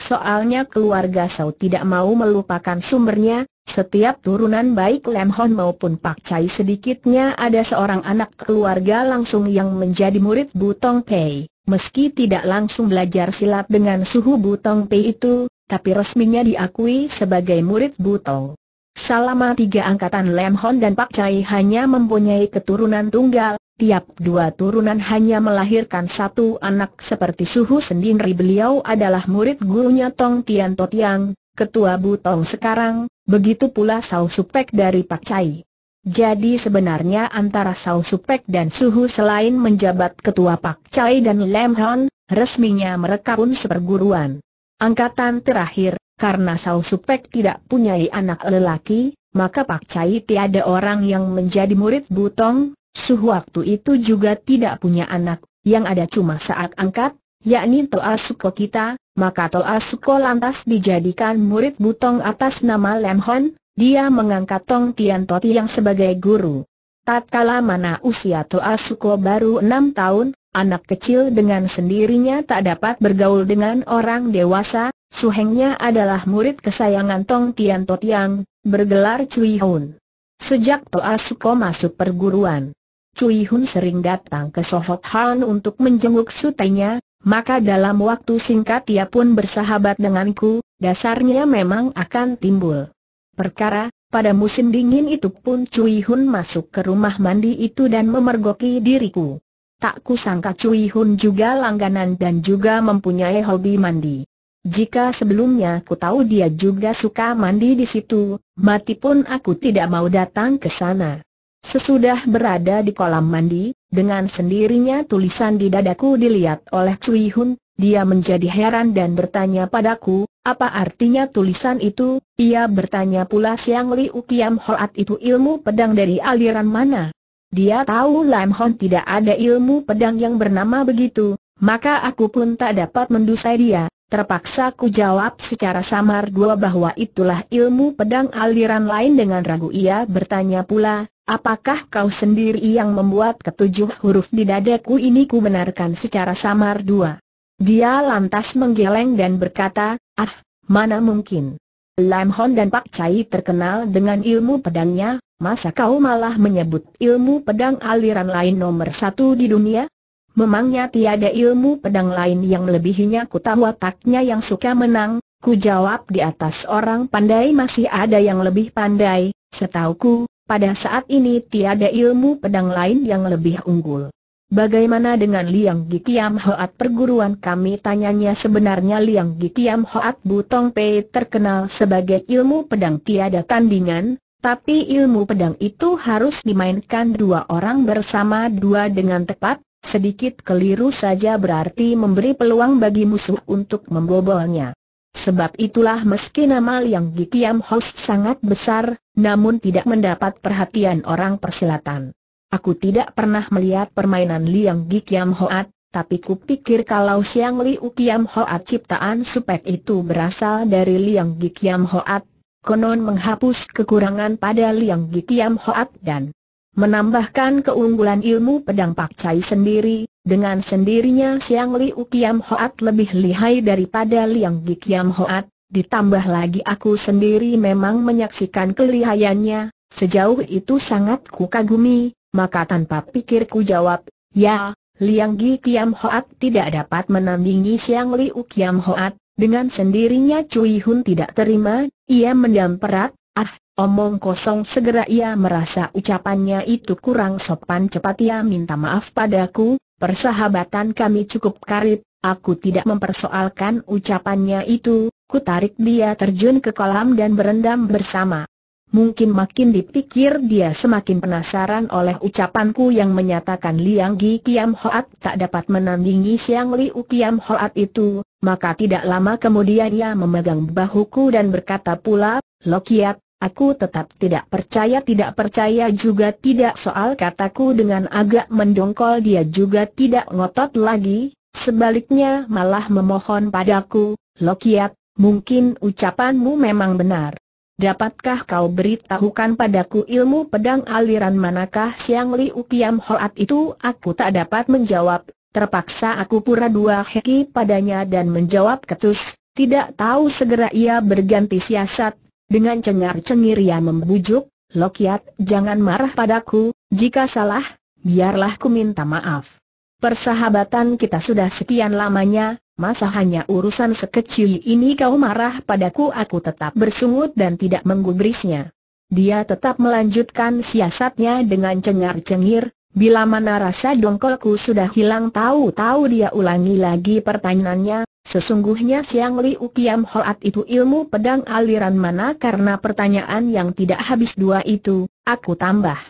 A: Soalnya keluarga Sau tidak mau melupakan sumbernya, setiap turunan baik Lem Hon maupun Pak Chai sedikitnya ada seorang anak keluarga langsung yang menjadi murid Butong Pei. Meski tidak langsung belajar silat dengan suhu Butong Pei itu, tapi resminya diakui sebagai murid Buto. Selama tiga angkatan Lem Hon dan Pak Chai hanya mempunyai keturunan tunggal, tiap dua turunan hanya melahirkan satu anak seperti suhu sendiri beliau adalah murid gurunya Tong Tian To Tiang, ketua Buto sekarang, begitu pula Saul Supek dari Pak Chai. Jadi sebenarnya antara Saul Supek dan Suhu selain menjabat ketua Pak Chai dan Lem Hon, resminya mereka pun seperguruan angkatan terakhir, karena Sao Supek tidak punya anak lelaki, maka Pak Cai tiada orang yang menjadi murid Butong, Suhu waktu itu juga tidak punya anak, yang ada cuma saat angkat, yakni Toa Suko kita, maka Toa Suko lantas dijadikan murid Butong atas nama Lem Hon, dia mengangkat Tong Tian Toti yang sebagai guru. Tatkala mana usia Toa Suko baru enam tahun, Anak kecil dengan sendirinya tak dapat bergaul dengan orang dewasa, suhengnya adalah murid kesayangan Tong Tian Tot Yang, bergelar Cui Hun. Sejak Toa Suko masuk perguruan, Cui Hun sering datang ke Sohot Han untuk menjenguk sutenya, maka dalam waktu singkat ia pun bersahabat denganku, dasarnya memang akan timbul. Perkara, pada musim dingin itu pun Cui Hun masuk ke rumah mandi itu dan memergoki diriku. Tak kusangka Cui Hun juga langganan dan juga mempunyai hobi mandi. Jika sebelumnya ku tahu dia juga suka mandi di situ, mati pun aku tidak mau datang ke sana. Sesudah berada di kolam mandi, dengan sendirinya tulisan di dadaku dilihat oleh Cui Hun, dia menjadi heran dan bertanya padaku, apa artinya tulisan itu? Ia bertanya pula Siang Liu Kiam Hoat itu ilmu pedang dari aliran mana? Dia tahu Lam Hon tidak ada ilmu pedang yang bernama begitu, maka aku pun tak dapat mendusai dia. Terpaksa ku jawab secara samar dua bahwa itulah ilmu pedang aliran lain dengan ragu ia bertanya pula, apakah kau sendiri yang membuat ketujuh huruf di dadaku ini ku benarkan secara samar dua. Dia lantas menggeleng dan berkata, ah, mana mungkin. Lam Hon dan Pak Cai terkenal dengan ilmu pedangnya, Masa kau malah menyebut ilmu pedang aliran lain nomor satu di dunia? Memangnya tiada ilmu pedang lain yang melebihinya ku tahu wataknya yang suka menang, ku jawab di atas orang pandai masih ada yang lebih pandai, setauku, pada saat ini tiada ilmu pedang lain yang lebih unggul. Bagaimana dengan Liang Gikiam Hoat perguruan kami tanyanya sebenarnya Liang Gikiam Hoat Butong Pei terkenal sebagai ilmu pedang tiada tandingan, tapi ilmu pedang itu harus dimainkan dua orang bersama dua dengan tepat, sedikit keliru saja berarti memberi peluang bagi musuh untuk membobolnya. Sebab itulah meski nama Liang Gikiam Host sangat besar, namun tidak mendapat perhatian orang persilatan. Aku tidak pernah melihat permainan Liang Gikiam Hoat, tapi kupikir kalau Siang Liu Kiam Hoat ciptaan supek itu berasal dari Liang Gikiam Hoat, konon menghapus kekurangan pada Liang Gikiam Hoat dan menambahkan keunggulan ilmu pedang Pak Chai sendiri, dengan sendirinya Siang Liu Kiam Hoat lebih lihai daripada Liang Gikiam Hoat, ditambah lagi aku sendiri memang menyaksikan kelihayannya, sejauh itu sangat ku kagumi. maka tanpa pikirku jawab, ya, Liang Gikiam Hoat tidak dapat menandingi Siang Liu Kiam Hoat, dengan sendirinya Cui Hun tidak terima, ia mendam perak. ah, omong kosong segera ia merasa ucapannya itu kurang sopan cepat ia minta maaf padaku, persahabatan kami cukup karib, aku tidak mempersoalkan ucapannya itu, ku tarik dia terjun ke kolam dan berendam bersama. Mungkin makin dipikir dia semakin penasaran oleh ucapanku yang menyatakan Liang Gi Kiam Hoat tak dapat menandingi Siang Liu Kiam Hoat itu, maka tidak lama kemudian ia memegang bahuku dan berkata pula, Lokiat, aku tetap tidak percaya tidak percaya juga tidak soal kataku dengan agak mendongkol dia juga tidak ngotot lagi, sebaliknya malah memohon padaku, Lokiat, mungkin ucapanmu memang benar. Dapatkah kau beritahukan padaku ilmu pedang aliran manakah Siang Liu Kiam Hoat itu? Aku tak dapat menjawab, terpaksa aku pura dua heki padanya dan menjawab ketus, tidak tahu segera ia berganti siasat, dengan cengar-cengir ia membujuk, Lokiat jangan marah padaku, jika salah, biarlah ku minta maaf. Persahabatan kita sudah sekian lamanya, Masa hanya urusan sekecil ini kau marah padaku aku tetap bersungut dan tidak menggubrisnya. Dia tetap melanjutkan siasatnya dengan cengar-cengir, bila mana rasa dongkolku sudah hilang tahu-tahu dia ulangi lagi pertanyaannya, sesungguhnya Siang li ukiam Hoat itu ilmu pedang aliran mana karena pertanyaan yang tidak habis dua itu, aku tambah.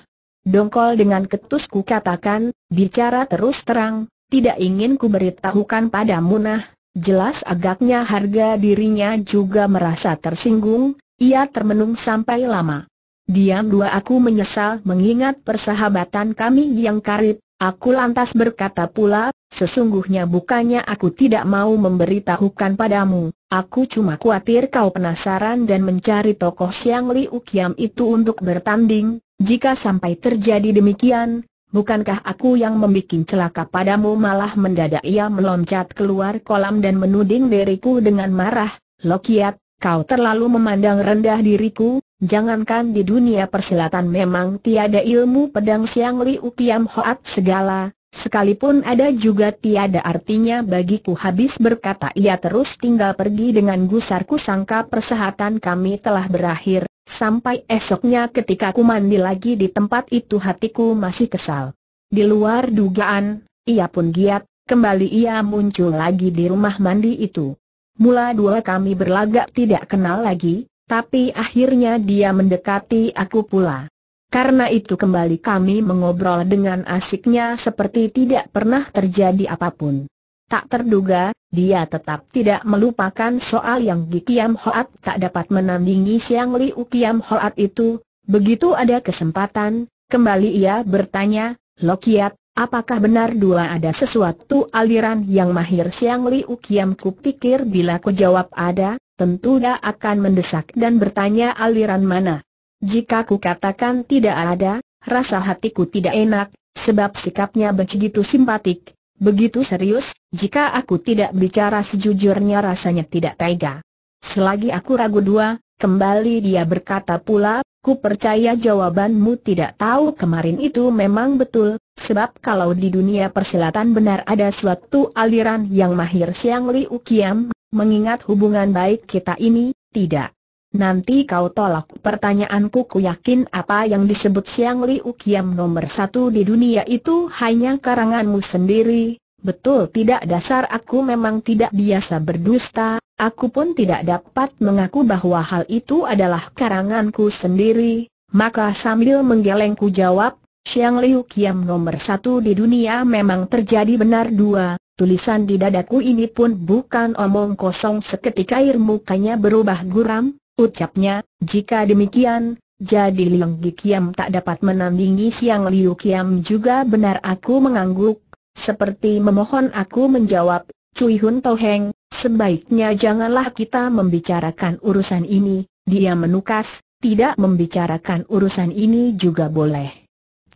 A: Dongkol dengan ketusku katakan, bicara terus terang, tidak ingin ku beritahukan padamu nah, jelas agaknya harga dirinya juga merasa tersinggung, ia termenung sampai lama. Diam dua aku menyesal mengingat persahabatan kami yang karib, aku lantas berkata pula, sesungguhnya bukannya aku tidak mau memberitahukan padamu, aku cuma khawatir kau penasaran dan mencari tokoh Siang Liu Kiam itu untuk bertanding, jika sampai terjadi demikian, Bukankah aku yang membuat celaka padamu malah mendadak ia meloncat keluar kolam dan menuding diriku dengan marah, Lokiat, kau terlalu memandang rendah diriku, jangankan di dunia persilatan memang tiada ilmu pedang siang liu kiam hoat segala, sekalipun ada juga tiada artinya bagiku habis berkata ia terus tinggal pergi dengan gusarku sangka persahatan kami telah berakhir, Sampai esoknya ketika ku mandi lagi di tempat itu hatiku masih kesal. Di luar dugaan, ia pun giat, kembali ia muncul lagi di rumah mandi itu. Mula dua kami berlagak tidak kenal lagi, tapi akhirnya dia mendekati aku pula. Karena itu kembali kami mengobrol dengan asiknya seperti tidak pernah terjadi apapun. Tak terduga, dia tetap tidak melupakan soal yang Gi Kiam Hoat tak dapat menandingi Siang U Kiam Hoat itu. Begitu ada kesempatan, kembali ia bertanya, Lokiat, apakah benar dua ada sesuatu aliran yang mahir Siang U Kiam ku pikir bila ku jawab ada, tentu dia akan mendesak dan bertanya aliran mana. Jika ku katakan tidak ada, rasa hatiku tidak enak, sebab sikapnya begitu simpatik, Begitu serius, jika aku tidak bicara sejujurnya rasanya tidak tega. Selagi aku ragu dua, kembali dia berkata pula, ku percaya jawabanmu tidak tahu kemarin itu memang betul, sebab kalau di dunia persilatan benar ada suatu aliran yang mahir Siang Liu Kiam, mengingat hubungan baik kita ini, tidak. Nanti kau tolak pertanyaanku ku yakin apa yang disebut Siang Liu Kiam nomor satu di dunia itu hanya karanganmu sendiri, betul tidak dasar aku memang tidak biasa berdusta, aku pun tidak dapat mengaku bahwa hal itu adalah karanganku sendiri, maka sambil menggelengku jawab, Siang Liu Kiam nomor satu di dunia memang terjadi benar dua, tulisan di dadaku ini pun bukan omong kosong seketika air mukanya berubah guram, Ucapnya, jika demikian, jadi Liang Gikiam tak dapat menandingi Siang Liu Kiam juga benar aku mengangguk, seperti memohon aku menjawab, Cui Hun Toheng, sebaiknya janganlah kita membicarakan urusan ini, dia menukas, tidak membicarakan urusan ini juga boleh.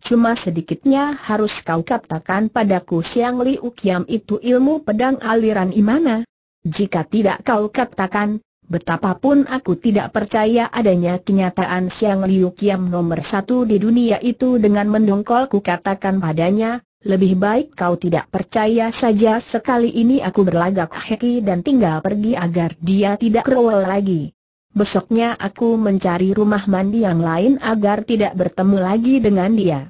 A: Cuma sedikitnya harus kau katakan padaku Siang Liu Kiam itu ilmu pedang aliran imana. Jika tidak kau katakan, Betapapun aku tidak percaya adanya kenyataan Siang Liu Kiam nomor satu di dunia itu dengan mendongkol ku katakan padanya, lebih baik kau tidak percaya saja sekali ini aku berlagak heki dan tinggal pergi agar dia tidak kerowel lagi. Besoknya aku mencari rumah mandi yang lain agar tidak bertemu lagi dengan dia.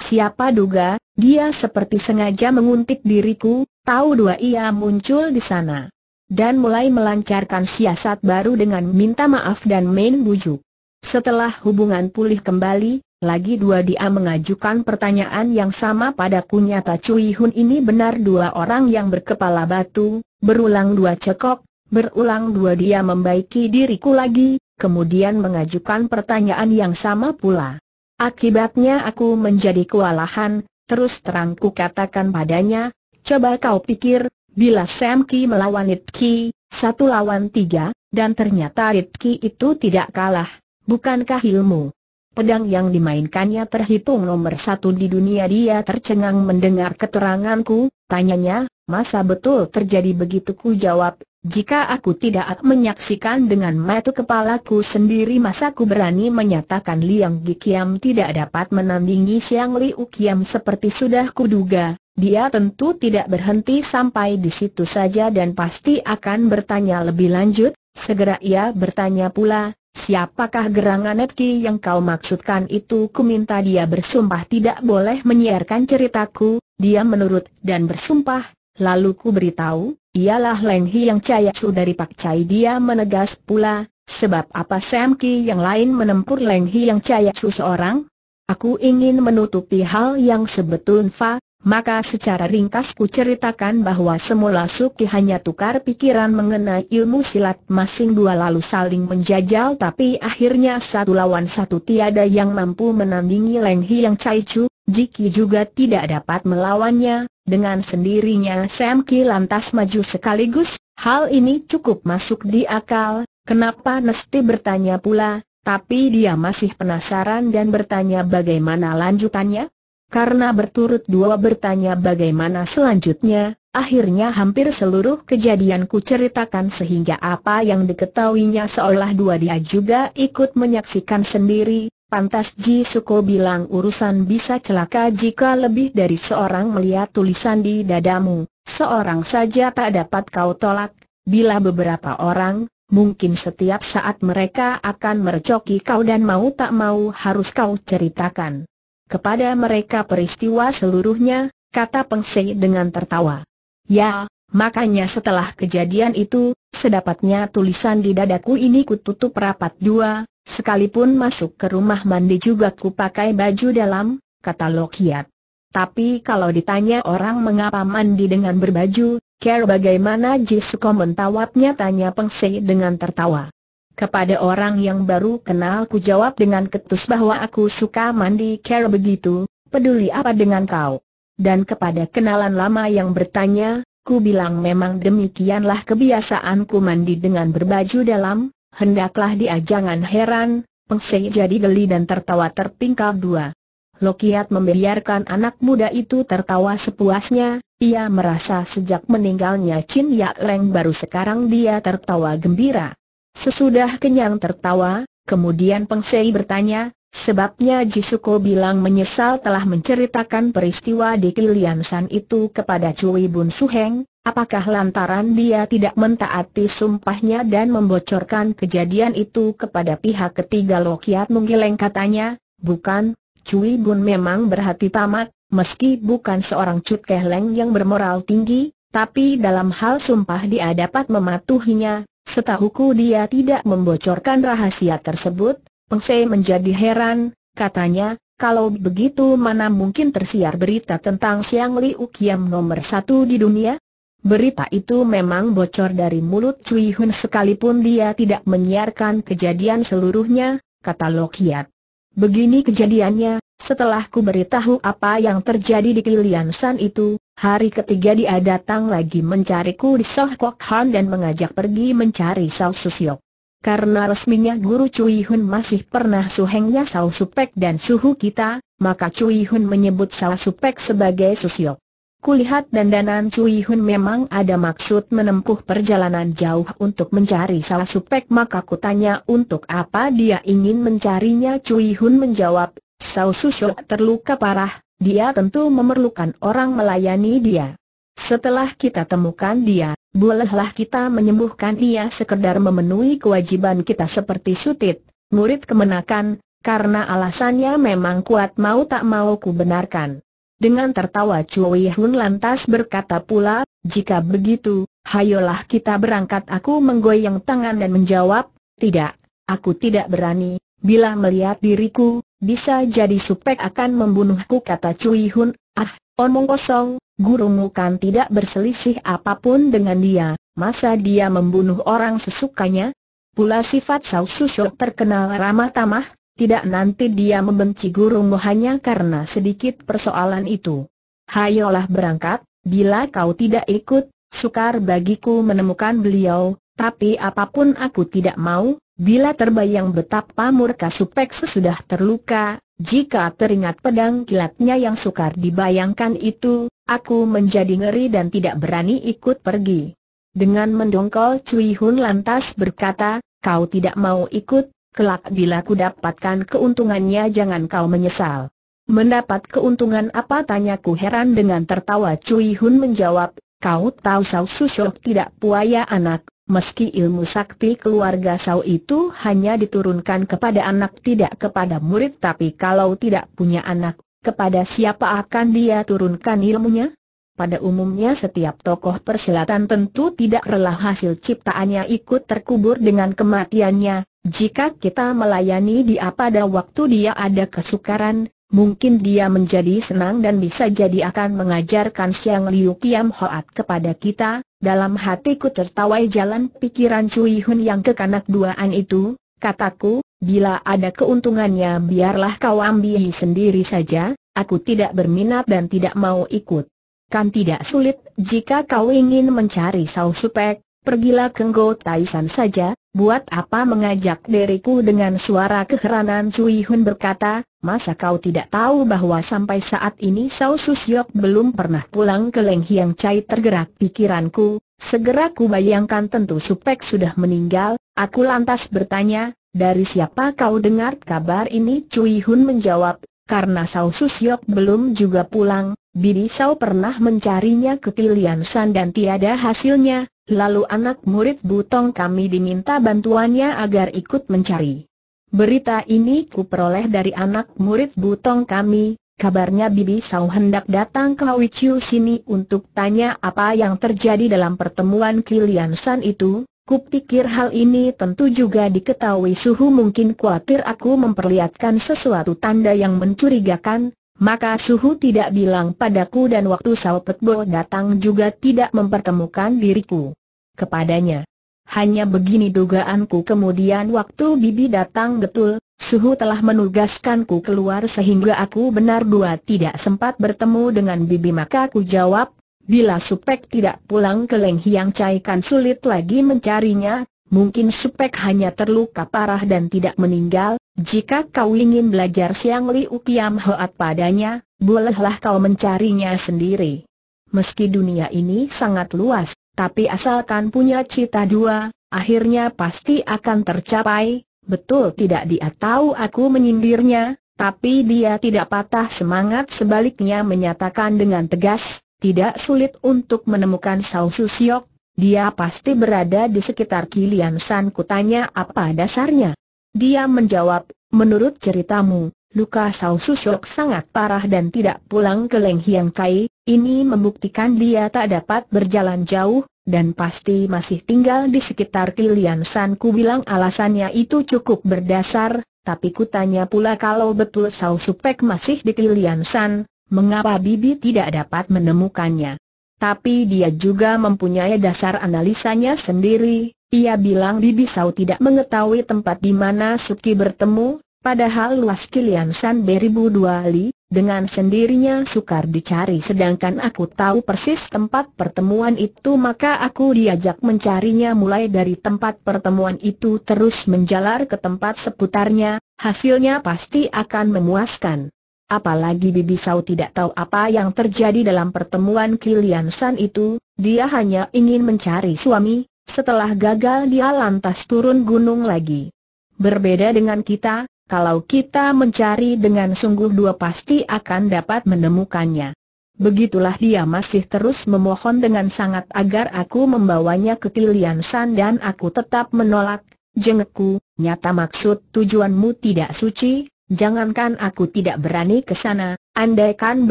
A: Siapa duga, dia seperti sengaja menguntit diriku, tahu dua ia muncul di sana dan mulai melancarkan siasat baru dengan minta maaf dan main bujuk. Setelah hubungan pulih kembali, lagi dua dia mengajukan pertanyaan yang sama pada kunyata Cui Hun ini benar dua orang yang berkepala batu, berulang dua cekok, berulang dua dia membaiki diriku lagi, kemudian mengajukan pertanyaan yang sama pula. Akibatnya aku menjadi kewalahan, terus terangku katakan padanya, coba kau pikir, Bila Sam Ki melawan It Ki, satu lawan tiga, dan ternyata It Ki itu tidak kalah, bukankah ilmu? Pedang yang dimainkannya terhitung nomor satu di dunia dia tercengang mendengar keteranganku, tanyanya, masa betul terjadi begitu ku jawab, jika aku tidak menyaksikan dengan mata kepalaku sendiri masa ku berani menyatakan Liang Gikiam tidak dapat menandingi Siang Liu Kiam seperti sudah kuduga, dia tentu tidak berhenti sampai di situ saja dan pasti akan bertanya lebih lanjut, segera ia bertanya pula, siapakah gerangan Netki yang kau maksudkan itu kuminta dia bersumpah tidak boleh menyiarkan ceritaku, dia menurut dan bersumpah, lalu ku beritahu, ialah Leng Hi yang su dari Pak Cai dia menegas pula, sebab apa Sam yang lain menempur Leng Hi yang su seorang? Aku ingin menutupi hal yang sebetulnya maka secara ringkas ku ceritakan bahwa semula Suki hanya tukar pikiran mengenai ilmu silat masing dua lalu saling menjajal tapi akhirnya satu lawan satu tiada yang mampu menandingi Leng yang Chai Chu, Jiki juga tidak dapat melawannya, dengan sendirinya Sam Ki lantas maju sekaligus, hal ini cukup masuk di akal, kenapa Nesti bertanya pula, tapi dia masih penasaran dan bertanya bagaimana lanjutannya? Karena berturut dua bertanya bagaimana selanjutnya, akhirnya hampir seluruh kejadianku ceritakan sehingga apa yang diketahuinya seolah dua dia juga ikut menyaksikan sendiri. Pantas Ji Suko bilang urusan bisa celaka jika lebih dari seorang melihat tulisan di dadamu, seorang saja tak dapat kau tolak, bila beberapa orang, Mungkin setiap saat mereka akan mercoki kau dan mau tak mau harus kau ceritakan kepada mereka peristiwa seluruhnya, kata Peng Sei dengan tertawa. Ya, makanya setelah kejadian itu, sedapatnya tulisan di dadaku ini kututup rapat dua, sekalipun masuk ke rumah mandi juga ku pakai baju dalam, kata Lokiat. Tapi kalau ditanya orang mengapa mandi dengan berbaju, care bagaimana Jisuko mentawatnya tanya Peng Sei dengan tertawa. Kepada orang yang baru kenal ku jawab dengan ketus bahwa aku suka mandi kera begitu, peduli apa dengan kau. Dan kepada kenalan lama yang bertanya, ku bilang memang demikianlah kebiasaanku mandi dengan berbaju dalam, hendaklah dia jangan heran, Pengsei jadi geli dan tertawa terpingkal dua. Lokiat membiarkan anak muda itu tertawa sepuasnya, ia merasa sejak meninggalnya Chin Yak Leng baru sekarang dia tertawa gembira. Sesudah kenyang tertawa, kemudian Pengsei bertanya, sebabnya Jisuko bilang menyesal telah menceritakan peristiwa di Kilian San itu kepada Cui Bun Suheng, apakah lantaran dia tidak mentaati sumpahnya dan membocorkan kejadian itu kepada pihak ketiga Lokiat menggeleng katanya, bukan, Cui Bun memang berhati tamat, meski bukan seorang Cut leng yang bermoral tinggi, tapi dalam hal sumpah dia dapat mematuhinya, Setahuku dia tidak membocorkan rahasia tersebut, Peng Sei menjadi heran, katanya, kalau begitu mana mungkin tersiar berita tentang Siang Liu Kiam nomor satu di dunia? Berita itu memang bocor dari mulut Cui Hun sekalipun dia tidak menyiarkan kejadian seluruhnya, kata Lokiat. Begini kejadiannya, setelah ku beritahu apa yang terjadi di Kilian San itu, Hari ketiga dia datang lagi mencariku di Soh Kok Han dan mengajak pergi mencari Sao Susiok. Karena resminya guru Cui Hun masih pernah suhengnya Sao Supek dan suhu kita, maka Cui Hun menyebut Sao Supek sebagai Susiok. Kulihat dandanan Cui Hun memang ada maksud menempuh perjalanan jauh untuk mencari Sao Supek maka kutanya untuk apa dia ingin mencarinya Cui Hun menjawab, Sao Susiok terluka parah, dia tentu memerlukan orang melayani dia. Setelah kita temukan dia, bolehlah kita menyembuhkan dia sekedar memenuhi kewajiban kita seperti sutit, murid kemenakan, karena alasannya memang kuat mau tak mau ku benarkan. Dengan tertawa Cui Hun lantas berkata pula, jika begitu, hayolah kita berangkat aku menggoyang tangan dan menjawab, tidak, aku tidak berani, Bila melihat diriku, bisa jadi supek akan membunuhku kata Cui Hun, ah, omong kosong, gurumu kan tidak berselisih apapun dengan dia, masa dia membunuh orang sesukanya? Pula sifat Sau Susyok terkenal ramah tamah, tidak nanti dia membenci gurumu hanya karena sedikit persoalan itu. Hayolah berangkat, bila kau tidak ikut, sukar bagiku menemukan beliau, tapi apapun aku tidak mau, Bila terbayang betapa murka Supek sesudah terluka, jika teringat pedang kilatnya yang sukar dibayangkan itu, aku menjadi ngeri dan tidak berani ikut pergi. Dengan mendongkol Cui Hun lantas berkata, kau tidak mau ikut, kelak bila ku dapatkan keuntungannya jangan kau menyesal. Mendapat keuntungan apa tanyaku heran dengan tertawa Cui Hun menjawab, kau tahu Su Shok tidak puaya anak, Meski ilmu sakti keluarga Sau itu hanya diturunkan kepada anak tidak kepada murid tapi kalau tidak punya anak, kepada siapa akan dia turunkan ilmunya? Pada umumnya setiap tokoh persilatan tentu tidak rela hasil ciptaannya ikut terkubur dengan kematiannya, jika kita melayani dia pada waktu dia ada kesukaran, Mungkin dia menjadi senang dan bisa jadi akan mengajarkan Siang Liu Kiam Hoat kepada kita, dalam hatiku tertawai jalan pikiran Cui Hun yang kekanak duaan itu, kataku, bila ada keuntungannya biarlah kau ambil sendiri saja, aku tidak berminat dan tidak mau ikut. Kan tidak sulit, jika kau ingin mencari saus supek, Pergilah Kenggo Taisan saja, buat apa mengajak diriku dengan suara keheranan Cui Hun berkata, masa kau tidak tahu bahwa sampai saat ini Sao Susyok belum pernah pulang ke Leng Hiang Chai tergerak pikiranku, segera ku bayangkan tentu Supek sudah meninggal, aku lantas bertanya, dari siapa kau dengar kabar ini Cui Hun menjawab, karena Sao Susyok belum juga pulang, Bini Sao pernah mencarinya ke Pilian San dan tiada hasilnya, lalu anak murid Butong kami diminta bantuannya agar ikut mencari. Berita ini ku peroleh dari anak murid Butong kami, kabarnya Bibi Sau hendak datang ke Wichu sini untuk tanya apa yang terjadi dalam pertemuan Kilian San itu, pikir hal ini tentu juga diketahui suhu mungkin khawatir aku memperlihatkan sesuatu tanda yang mencurigakan, maka suhu tidak bilang padaku dan waktu Sao Pek datang juga tidak mempertemukan diriku kepadanya. Hanya begini dugaanku kemudian waktu Bibi datang betul, suhu telah menugaskanku keluar sehingga aku benar dua tidak sempat bertemu dengan Bibi maka aku jawab, bila Supek tidak pulang ke Leng Hiang Cai kan sulit lagi mencarinya, mungkin Supek hanya terluka parah dan tidak meninggal, jika kau ingin belajar Siang Li Kiam Hoat padanya, bolehlah kau mencarinya sendiri. Meski dunia ini sangat luas, tapi asalkan punya cita dua, akhirnya pasti akan tercapai, betul tidak dia tahu aku menyindirnya, tapi dia tidak patah semangat sebaliknya menyatakan dengan tegas, tidak sulit untuk menemukan Sau Susiok, dia pasti berada di sekitar Kilian San kutanya apa dasarnya. Dia menjawab, menurut ceritamu, luka Sao Susok sangat parah dan tidak pulang ke Leng Hiang Kai, ini membuktikan dia tak dapat berjalan jauh, dan pasti masih tinggal di sekitar Kilian San ku bilang alasannya itu cukup berdasar, tapi kutanya pula kalau betul Sao Supek masih di Kilian San, mengapa Bibi tidak dapat menemukannya tapi dia juga mempunyai dasar analisanya sendiri. Ia bilang Bibi Saud tidak mengetahui tempat di mana Suki bertemu, padahal luas Kilian San beribu dua li, dengan sendirinya sukar dicari sedangkan aku tahu persis tempat pertemuan itu maka aku diajak mencarinya mulai dari tempat pertemuan itu terus menjalar ke tempat seputarnya, hasilnya pasti akan memuaskan. Apalagi Bibi Sau tidak tahu apa yang terjadi dalam pertemuan Kilian San itu, dia hanya ingin mencari suami, setelah gagal dia lantas turun gunung lagi. Berbeda dengan kita, kalau kita mencari dengan sungguh dua pasti akan dapat menemukannya. Begitulah dia masih terus memohon dengan sangat agar aku membawanya ke Kilian San dan aku tetap menolak, jengeku, nyata maksud tujuanmu tidak suci, Jangankan aku tidak berani ke sana, andaikan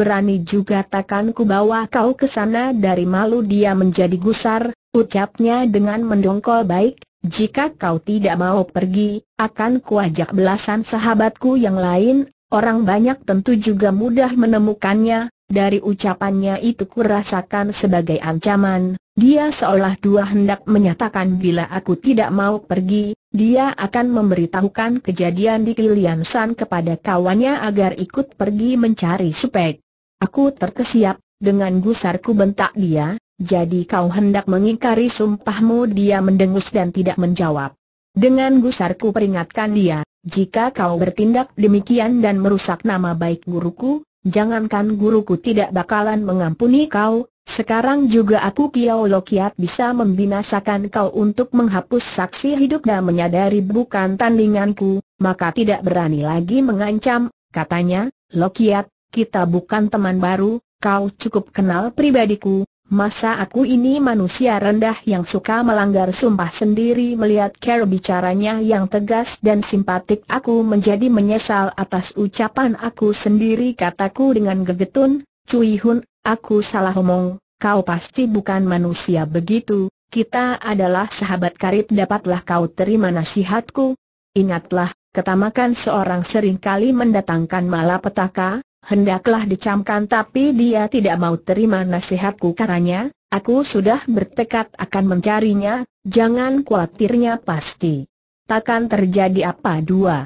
A: berani juga takkan ku bawa kau ke sana dari malu dia menjadi gusar, ucapnya dengan mendongkol baik, jika kau tidak mau pergi, akan kuajak belasan sahabatku yang lain, orang banyak tentu juga mudah menemukannya, dari ucapannya itu kurasakan sebagai ancaman, dia seolah dua hendak menyatakan bila aku tidak mau pergi, dia akan memberitahukan kejadian di Kilian San kepada kawannya agar ikut pergi mencari Supek. Aku terkesiap, dengan gusarku bentak dia, jadi kau hendak mengingkari sumpahmu dia mendengus dan tidak menjawab. Dengan gusarku peringatkan dia, jika kau bertindak demikian dan merusak nama baik guruku, jangankan guruku tidak bakalan mengampuni kau, sekarang juga aku Piao Lokiat bisa membinasakan kau untuk menghapus saksi hidup dan menyadari bukan tandinganku, maka tidak berani lagi mengancam, katanya, Lokiat, kita bukan teman baru, kau cukup kenal pribadiku, Masa aku ini manusia rendah yang suka melanggar sumpah sendiri melihat care bicaranya yang tegas dan simpatik aku menjadi menyesal atas ucapan aku sendiri kataku dengan gegetun, Cui Hun, Aku salah omong, kau pasti bukan manusia begitu, kita adalah sahabat karib dapatlah kau terima nasihatku. Ingatlah, ketamakan seorang seringkali mendatangkan malapetaka, hendaklah dicamkan tapi dia tidak mau terima nasihatku karanya, aku sudah bertekad akan mencarinya, jangan khawatirnya pasti. Takkan terjadi apa dua.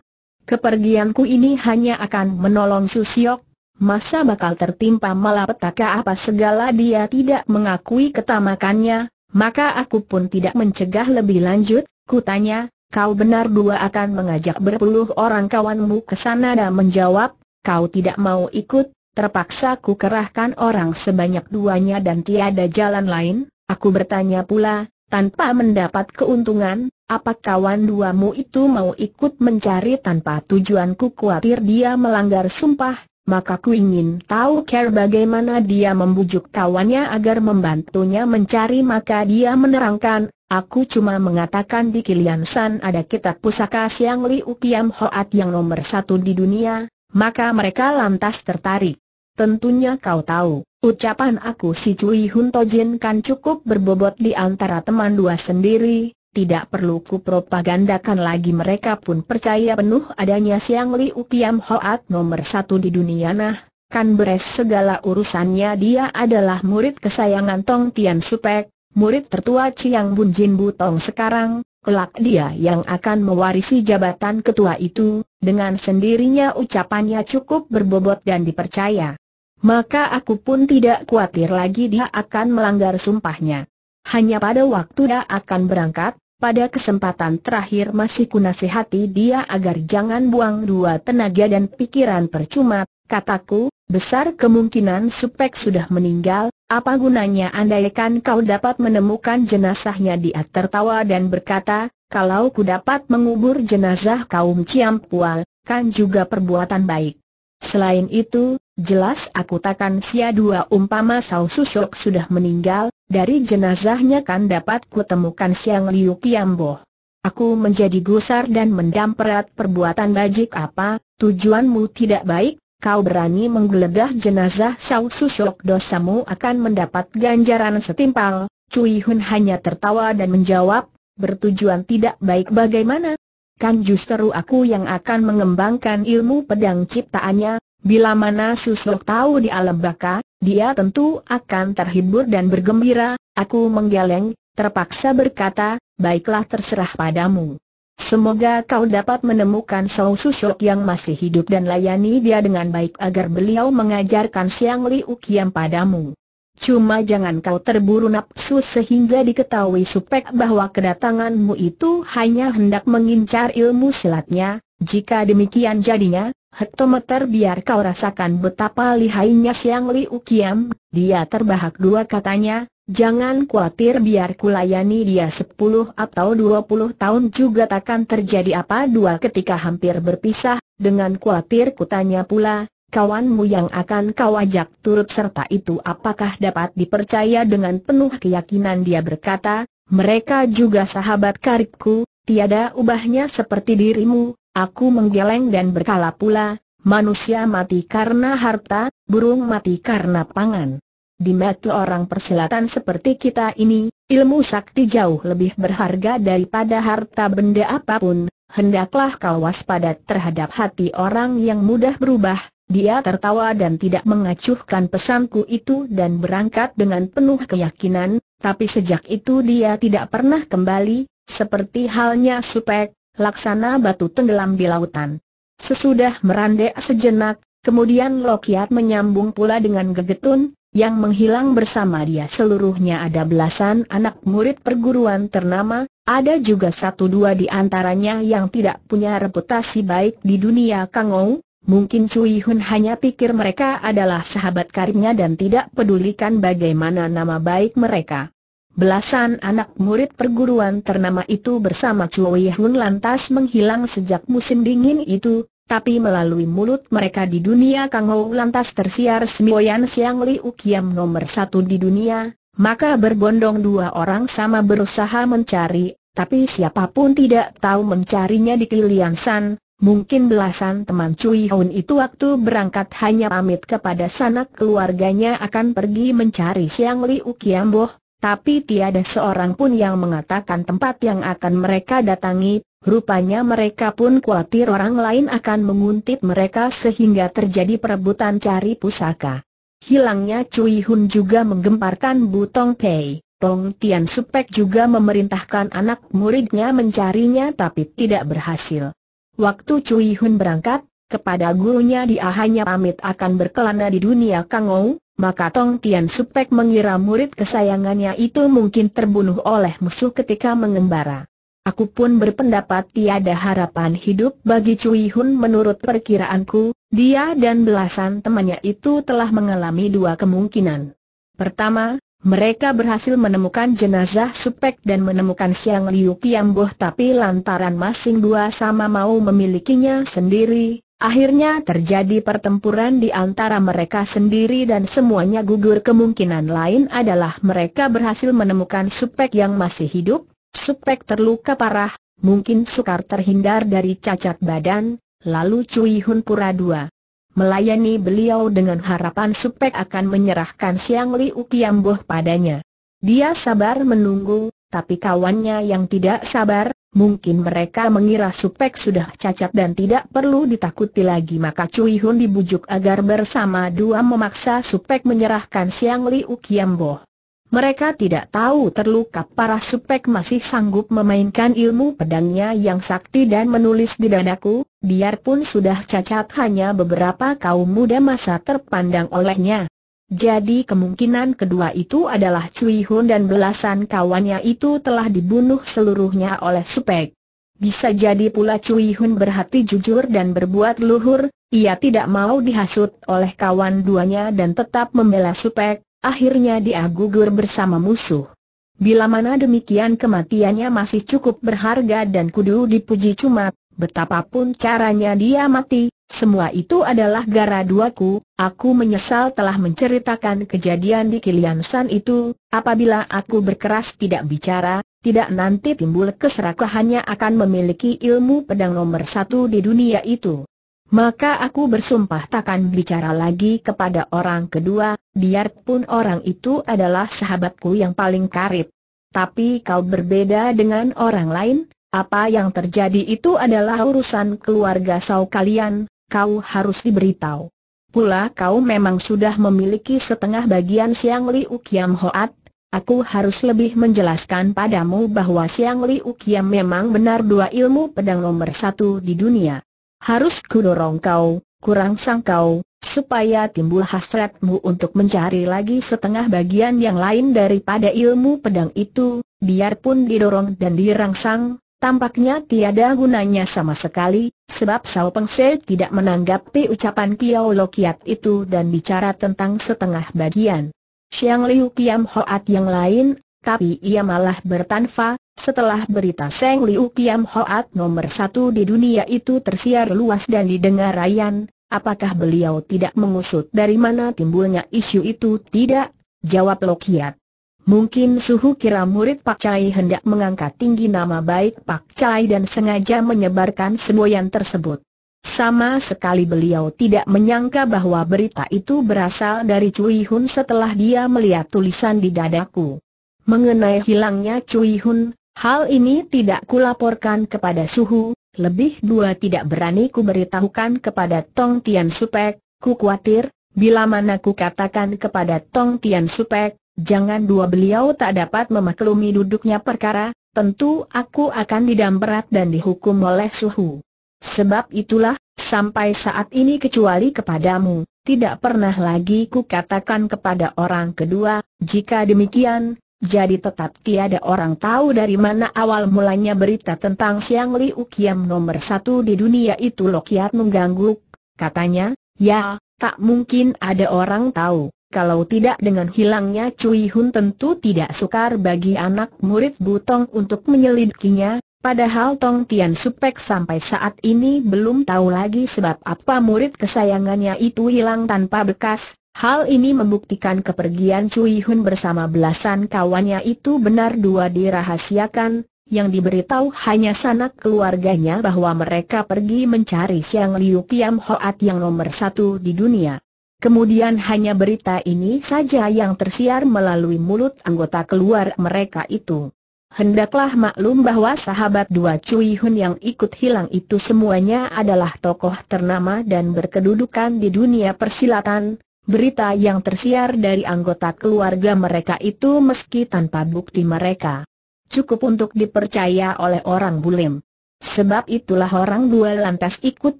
A: Kepergianku ini hanya akan menolong Susiok, masa bakal tertimpa malapetaka apa segala dia tidak mengakui ketamakannya, maka aku pun tidak mencegah lebih lanjut, kutanya, kau benar dua akan mengajak berpuluh orang kawanmu ke sana dan menjawab, kau tidak mau ikut, terpaksa ku kerahkan orang sebanyak duanya dan tiada jalan lain, aku bertanya pula, tanpa mendapat keuntungan, apa kawan duamu itu mau ikut mencari tanpa tujuanku khawatir dia melanggar sumpah, maka ku ingin tahu care bagaimana dia membujuk kawannya agar membantunya mencari maka dia menerangkan, aku cuma mengatakan di Kilian San ada kitab pusaka Siang Liu Kiam Hoat yang nomor satu di dunia, maka mereka lantas tertarik. Tentunya kau tahu, ucapan aku si Cui Hun Tojin kan cukup berbobot di antara teman dua sendiri, tidak perlu kupropagandakan lagi mereka pun percaya penuh adanya Siang Li Kiam Hoat nomor satu di dunia nah, kan beres segala urusannya dia adalah murid kesayangan Tong Tian Supek, murid tertua Chiang Bun Jin Butong sekarang, kelak dia yang akan mewarisi jabatan ketua itu, dengan sendirinya ucapannya cukup berbobot dan dipercaya. Maka aku pun tidak khawatir lagi dia akan melanggar sumpahnya. Hanya pada waktu dia akan berangkat, pada kesempatan terakhir masih kunasihati dia agar jangan buang dua tenaga dan pikiran percuma, kataku, besar kemungkinan Supek sudah meninggal, apa gunanya andaikan kau dapat menemukan jenazahnya dia tertawa dan berkata, kalau ku dapat mengubur jenazah kaum Ciampual, kan juga perbuatan baik. Selain itu, jelas aku takkan sia dua umpama Sau Susok sudah meninggal, dari jenazahnya kan dapat kutemukan Siang Liu Piambo. Aku menjadi gusar dan mendamperat perbuatan bajik apa, tujuanmu tidak baik, kau berani menggeledah jenazah Sau Susyok dosamu akan mendapat ganjaran setimpal. Cui Hun hanya tertawa dan menjawab, bertujuan tidak baik bagaimana? Kan justru aku yang akan mengembangkan ilmu pedang ciptaannya, bila mana Susyok tahu di alam baka, dia tentu akan terhibur dan bergembira, aku menggeleng, terpaksa berkata, baiklah terserah padamu. Semoga kau dapat menemukan Sao Susok yang masih hidup dan layani dia dengan baik agar beliau mengajarkan Siang Liu Kiam padamu. Cuma jangan kau terburu nafsu sehingga diketahui supek bahwa kedatanganmu itu hanya hendak mengincar ilmu silatnya, jika demikian jadinya, Hektometer biar kau rasakan betapa lihainya Siang Liu Kiam, dia terbahak dua katanya, jangan khawatir biar kulayani dia sepuluh atau dua puluh tahun juga takkan terjadi apa dua ketika hampir berpisah, dengan khawatir kutanya pula, kawanmu yang akan kau ajak turut serta itu apakah dapat dipercaya dengan penuh keyakinan dia berkata, mereka juga sahabat karibku, tiada ubahnya seperti dirimu, Aku menggeleng dan berkala pula, manusia mati karena harta, burung mati karena pangan. Di mata orang persilatan seperti kita ini, ilmu sakti jauh lebih berharga daripada harta benda apapun, hendaklah kau waspada terhadap hati orang yang mudah berubah. Dia tertawa dan tidak mengacuhkan pesanku itu dan berangkat dengan penuh keyakinan, tapi sejak itu dia tidak pernah kembali, seperti halnya Supek, laksana batu tenggelam di lautan. Sesudah merandek sejenak, kemudian Lokiat menyambung pula dengan gegetun, yang menghilang bersama dia seluruhnya ada belasan anak murid perguruan ternama, ada juga satu dua di antaranya yang tidak punya reputasi baik di dunia Kangou, mungkin Cui Hun hanya pikir mereka adalah sahabat karibnya dan tidak pedulikan bagaimana nama baik mereka. Belasan anak murid perguruan ternama itu bersama Cui Hun lantas menghilang sejak musim dingin itu, tapi melalui mulut mereka di dunia Kang Ho lantas tersiar Semboyan Siang Liu Kiam nomor satu di dunia, maka berbondong dua orang sama berusaha mencari, tapi siapapun tidak tahu mencarinya di Kilian San, Mungkin belasan teman Cui Hun itu waktu berangkat hanya pamit kepada sanak keluarganya akan pergi mencari Siang Liu Boh. Tapi tiada seorang pun yang mengatakan tempat yang akan mereka datangi, rupanya mereka pun khawatir orang lain akan menguntit mereka sehingga terjadi perebutan cari pusaka. Hilangnya Cui Hun juga menggemparkan Butong Pei. Tong Tian Supek juga memerintahkan anak muridnya mencarinya tapi tidak berhasil. Waktu Cui Hun berangkat, kepada gurunya dia hanya pamit akan berkelana di dunia Kangou, maka Tong Tian Supek mengira murid kesayangannya itu mungkin terbunuh oleh musuh ketika mengembara. Aku pun berpendapat tiada harapan hidup bagi Cui Hun menurut perkiraanku, dia dan belasan temannya itu telah mengalami dua kemungkinan. Pertama, mereka berhasil menemukan jenazah Supek dan menemukan Siang Liu Kiamboh tapi lantaran masing dua sama mau memilikinya sendiri, Akhirnya terjadi pertempuran di antara mereka sendiri dan semuanya gugur kemungkinan lain adalah mereka berhasil menemukan Supek yang masih hidup, Supek terluka parah, mungkin sukar terhindar dari cacat badan, lalu Cui Hun Pura II melayani beliau dengan harapan Supek akan menyerahkan Siang Liu Kiamboh padanya. Dia sabar menunggu, tapi kawannya yang tidak sabar, Mungkin mereka mengira Supek sudah cacat dan tidak perlu ditakuti lagi maka Cui Hun dibujuk agar bersama dua memaksa Supek menyerahkan Siang Liu Kiambo. Mereka tidak tahu terluka parah Supek masih sanggup memainkan ilmu pedangnya yang sakti dan menulis di dadaku, biarpun sudah cacat hanya beberapa kaum muda masa terpandang olehnya. Jadi kemungkinan kedua itu adalah Cui Hun dan belasan kawannya itu telah dibunuh seluruhnya oleh Supek. Bisa jadi pula Cui Hun berhati jujur dan berbuat luhur, ia tidak mau dihasut oleh kawan duanya dan tetap membela Supek, akhirnya dia gugur bersama musuh. Bila mana demikian kematiannya masih cukup berharga dan kudu dipuji cuma, betapapun caranya dia mati, semua itu adalah gara duaku, aku menyesal telah menceritakan kejadian di Kilian San itu, apabila aku berkeras tidak bicara, tidak nanti timbul keserakahannya akan memiliki ilmu pedang nomor satu di dunia itu. Maka aku bersumpah takkan bicara lagi kepada orang kedua, biarpun orang itu adalah sahabatku yang paling karib. Tapi kau berbeda dengan orang lain, apa yang terjadi itu adalah urusan keluarga sau kalian, kau harus diberitahu. Pula kau memang sudah memiliki setengah bagian Siang Liu Kiam Hoat, aku harus lebih menjelaskan padamu bahwa Siang Liu Kiam memang benar dua ilmu pedang nomor satu di dunia. Harus kudorong kau, kurang sang kau, supaya timbul hasratmu untuk mencari lagi setengah bagian yang lain daripada ilmu pedang itu, biarpun didorong dan dirangsang, Tampaknya tiada gunanya sama sekali, sebab Sao Peng Se tidak menanggapi ucapan Kiao Lo Kiat itu dan bicara tentang setengah bagian. Siang Liu Kiam Hoat yang lain, tapi ia malah bertanfa, setelah berita Seng Liu Kiam Hoat nomor satu di dunia itu tersiar luas dan didengar rayan, apakah beliau tidak mengusut dari mana timbulnya isu itu tidak? Jawab Lokiat. Mungkin suhu kira murid Pak Cai hendak mengangkat tinggi nama baik Pak Cai dan sengaja menyebarkan semboyan tersebut. Sama sekali beliau tidak menyangka bahwa berita itu berasal dari Cui Hun setelah dia melihat tulisan di dadaku. Mengenai hilangnya Cui Hun, hal ini tidak kulaporkan kepada Suhu, lebih dua tidak berani ku beritahukan kepada Tong Tian Supek, ku khawatir, bila mana ku katakan kepada Tong Tian Supek, Jangan dua beliau tak dapat memaklumi duduknya perkara, tentu aku akan didamperat dan dihukum oleh suhu. Sebab itulah, sampai saat ini kecuali kepadamu, tidak pernah lagi ku katakan kepada orang kedua, jika demikian, jadi tetap tiada orang tahu dari mana awal mulanya berita tentang Siang Liu Ukiam nomor satu di dunia itu Lokiat mengganggu. Katanya, ya, tak mungkin ada orang tahu. Kalau tidak dengan hilangnya Cui Hun tentu tidak sukar bagi anak murid Butong untuk menyelidikinya, padahal Tong Tian Supek sampai saat ini belum tahu lagi sebab apa murid kesayangannya itu hilang tanpa bekas. Hal ini membuktikan kepergian Cui Hun bersama belasan kawannya itu benar dua dirahasiakan, yang diberitahu hanya sanak keluarganya bahwa mereka pergi mencari Siang Liu Kiam Hoat yang nomor satu di dunia. Kemudian hanya berita ini saja yang tersiar melalui mulut anggota keluar mereka itu. Hendaklah maklum bahwa sahabat dua Cui Hun yang ikut hilang itu semuanya adalah tokoh ternama dan berkedudukan di dunia persilatan. Berita yang tersiar dari anggota keluarga mereka itu meski tanpa bukti mereka cukup untuk dipercaya oleh orang bulim. Sebab itulah orang dua lantas ikut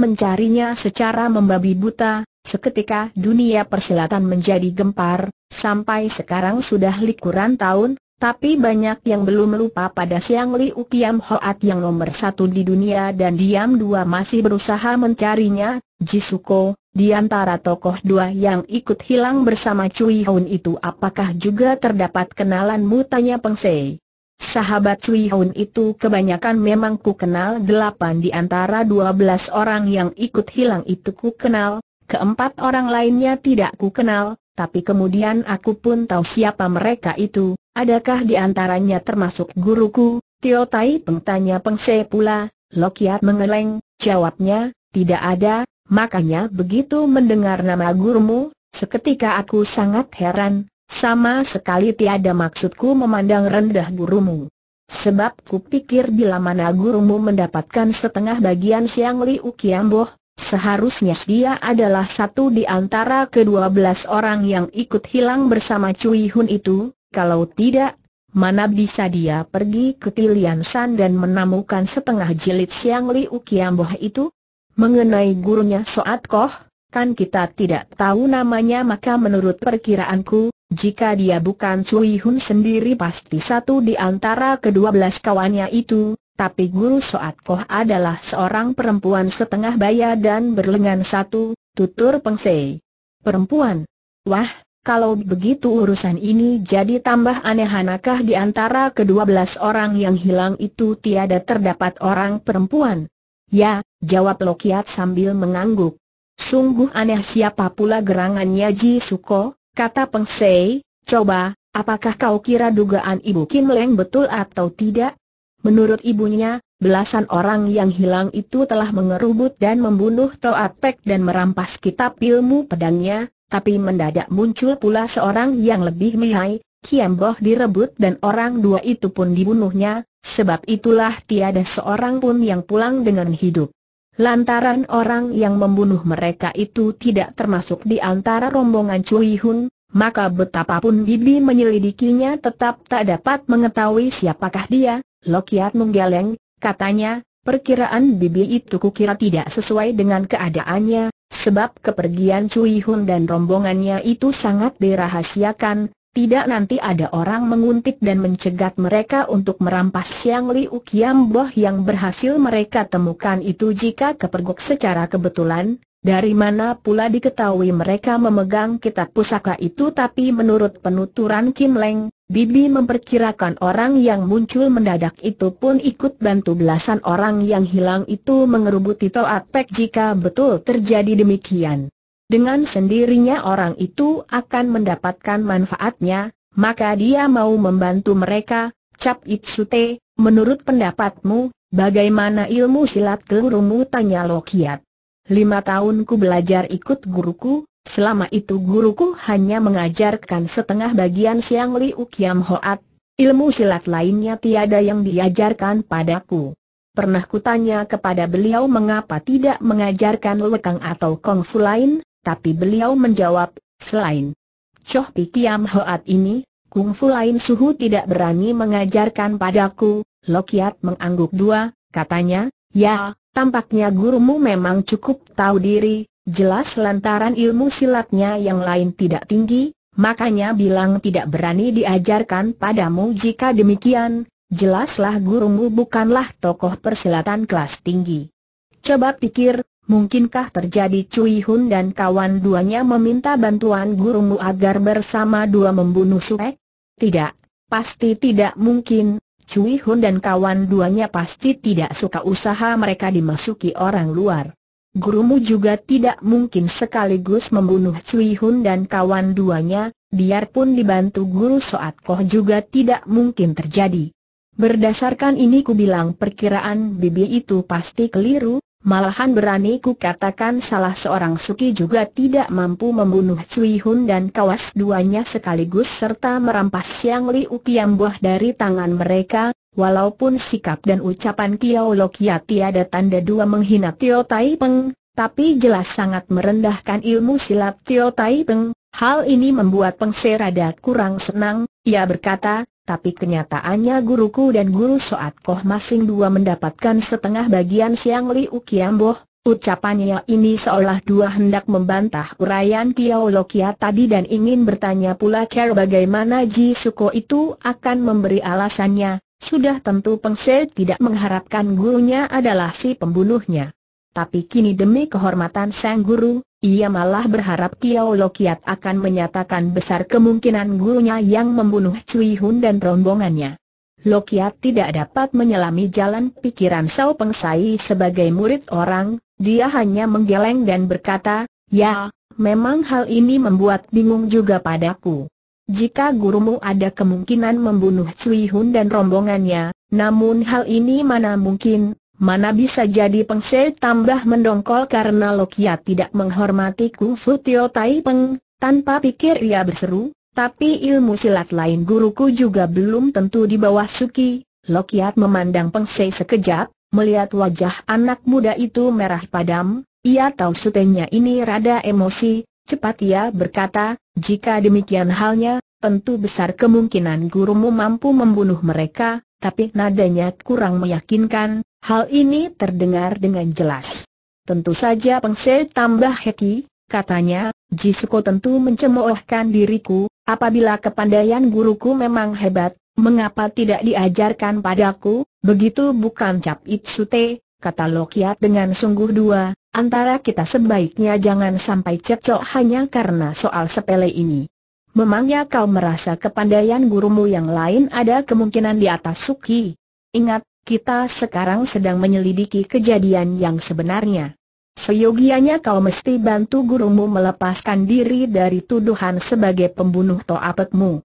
A: mencarinya secara membabi buta, Seketika dunia persilatan menjadi gempar, sampai sekarang sudah likuran tahun, tapi banyak yang belum lupa pada siang Li Hoat yang nomor satu di dunia dan Diam Dua masih berusaha mencarinya, Jisuko, di antara tokoh dua yang ikut hilang bersama Cui Hoon itu apakah juga terdapat kenalanmu tanya Peng Sei. Sahabat Cui Hoon itu kebanyakan memang ku kenal delapan di antara dua belas orang yang ikut hilang itu ku kenal, Keempat orang lainnya tidak ku kenal, tapi kemudian aku pun tahu siapa mereka itu, adakah di antaranya termasuk guruku, Tio Tai Peng tanya pula, Lokiat mengeleng, jawabnya, tidak ada, makanya begitu mendengar nama gurumu, seketika aku sangat heran, sama sekali tiada maksudku memandang rendah gurumu. Sebab kupikir bila mana gurumu mendapatkan setengah bagian siang Liu Kiamboh, Seharusnya dia adalah satu di antara kedua belas orang yang ikut hilang bersama Cui Hun itu, kalau tidak, mana bisa dia pergi ke Tilian San dan menemukan setengah jilid Siang Li Ukiamboh itu? Mengenai gurunya Soat Koh, kan kita tidak tahu namanya maka menurut perkiraanku, jika dia bukan Cui Hun sendiri pasti satu di antara kedua belas kawannya itu, tapi Guru Soat Koh adalah seorang perempuan setengah baya dan berlengan satu, tutur Pengsei. Perempuan. Wah, kalau begitu urusan ini jadi tambah aneh anakah di antara kedua belas orang yang hilang itu tiada terdapat orang perempuan? Ya, jawab Lokiat sambil mengangguk. Sungguh aneh siapa pula gerangannya Ji Suko, kata Pengsei, coba, apakah kau kira dugaan Ibu Kim Leng betul atau tidak? Menurut ibunya, belasan orang yang hilang itu telah mengerubut dan membunuh Toat Pek dan merampas kitab ilmu pedangnya, tapi mendadak muncul pula seorang yang lebih mihai, Boh direbut dan orang dua itu pun dibunuhnya, sebab itulah tiada seorang pun yang pulang dengan hidup. Lantaran orang yang membunuh mereka itu tidak termasuk di antara rombongan Cui Hun, maka betapapun Bibi menyelidikinya tetap tak dapat mengetahui siapakah dia, Lokiat menggeleng, katanya, Perkiraan bibi itu kukira tidak sesuai dengan keadaannya, sebab kepergian Cui Hun dan rombongannya itu sangat dirahasiakan, tidak nanti ada orang menguntit dan mencegat mereka untuk merampas Siang Liu Kiam Boh yang berhasil mereka temukan itu jika kepergok secara kebetulan, dari mana pula diketahui mereka memegang kitab pusaka itu tapi menurut penuturan Kim Leng, Bibi memperkirakan orang yang muncul mendadak itu pun ikut bantu belasan orang yang hilang itu mengerubuti Toat Pek jika betul terjadi demikian. Dengan sendirinya orang itu akan mendapatkan manfaatnya, maka dia mau membantu mereka, Cap Itsute, menurut pendapatmu, bagaimana ilmu silat gelurumu tanya Lokiat. Lima tahun ku belajar ikut guruku, Selama itu guruku hanya mengajarkan setengah bagian siang Liu Kiam Hoat, ilmu silat lainnya tiada yang diajarkan padaku. Pernah kutanya kepada beliau mengapa tidak mengajarkan lekang atau kungfu lain, tapi beliau menjawab, selain Choh Pi Kiam Hoat ini, kungfu lain suhu tidak berani mengajarkan padaku, Lokiat mengangguk dua, katanya, ya, tampaknya gurumu memang cukup tahu diri, Jelas lantaran ilmu silatnya yang lain tidak tinggi, makanya bilang tidak berani diajarkan padamu jika demikian, jelaslah gurumu bukanlah tokoh persilatan kelas tinggi. Coba pikir, mungkinkah terjadi Cui Hun dan kawan duanya meminta bantuan gurumu agar bersama dua membunuh Suek? Tidak, pasti tidak mungkin, Cui Hun dan kawan duanya pasti tidak suka usaha mereka dimasuki orang luar gurumu juga tidak mungkin sekaligus membunuh Cui Hun dan kawan duanya, biarpun dibantu guru Soat Koh juga tidak mungkin terjadi. Berdasarkan ini ku bilang perkiraan bibi itu pasti keliru, malahan berani ku katakan salah seorang suki juga tidak mampu membunuh Cui Hun dan kawas duanya sekaligus serta merampas Xiang Liu buah dari tangan mereka, Walaupun sikap dan ucapan Kiao Lok Kia tiada tanda dua menghina Tio Tai Peng, tapi jelas sangat merendahkan ilmu silat Tio Tai Peng. Hal ini membuat Peng Se kurang senang, ia berkata, tapi kenyataannya guruku dan guru Soat Koh masing dua mendapatkan setengah bagian Siang Liu Boh. Ucapannya ini seolah dua hendak membantah uraian Kiao Lokia tadi dan ingin bertanya pula Care bagaimana Ji Suko itu akan memberi alasannya. Sudah tentu Peng Se tidak mengharapkan gurunya adalah si pembunuhnya. Tapi kini demi kehormatan sang guru, ia malah berharap Kiao Lokiat akan menyatakan besar kemungkinan gurunya yang membunuh Cui Hun dan rombongannya. Lokiat tidak dapat menyelami jalan pikiran Sao Peng Sai sebagai murid orang, dia hanya menggeleng dan berkata, Ya, memang hal ini membuat bingung juga padaku. Jika gurumu ada kemungkinan membunuh Cui Hun dan rombongannya, namun hal ini mana mungkin, mana bisa jadi Peng tambah mendongkol karena Lokia tidak menghormati Kung Fu Tio Tai Peng, tanpa pikir ia berseru, tapi ilmu silat lain guruku juga belum tentu di bawah Suki, Lokiat memandang Peng sekejap, melihat wajah anak muda itu merah padam, ia tahu sutenya ini rada emosi, Cepat ia berkata, jika demikian halnya, tentu besar kemungkinan gurumu mampu membunuh mereka, tapi nadanya kurang meyakinkan, hal ini terdengar dengan jelas. Tentu saja Pengse tambah heki, katanya, Jisuko tentu mencemoohkan diriku, apabila kepandaian guruku memang hebat, mengapa tidak diajarkan padaku, begitu bukan Cap itsute, kata Lokiat dengan sungguh dua, Antara kita sebaiknya jangan sampai cekcok hanya karena soal sepele ini. Memangnya kau merasa kepandaian gurumu yang lain ada kemungkinan di atas Suki? Ingat, kita sekarang sedang menyelidiki kejadian yang sebenarnya. Seyogianya kau mesti bantu gurumu melepaskan diri dari tuduhan sebagai pembunuh toapetmu.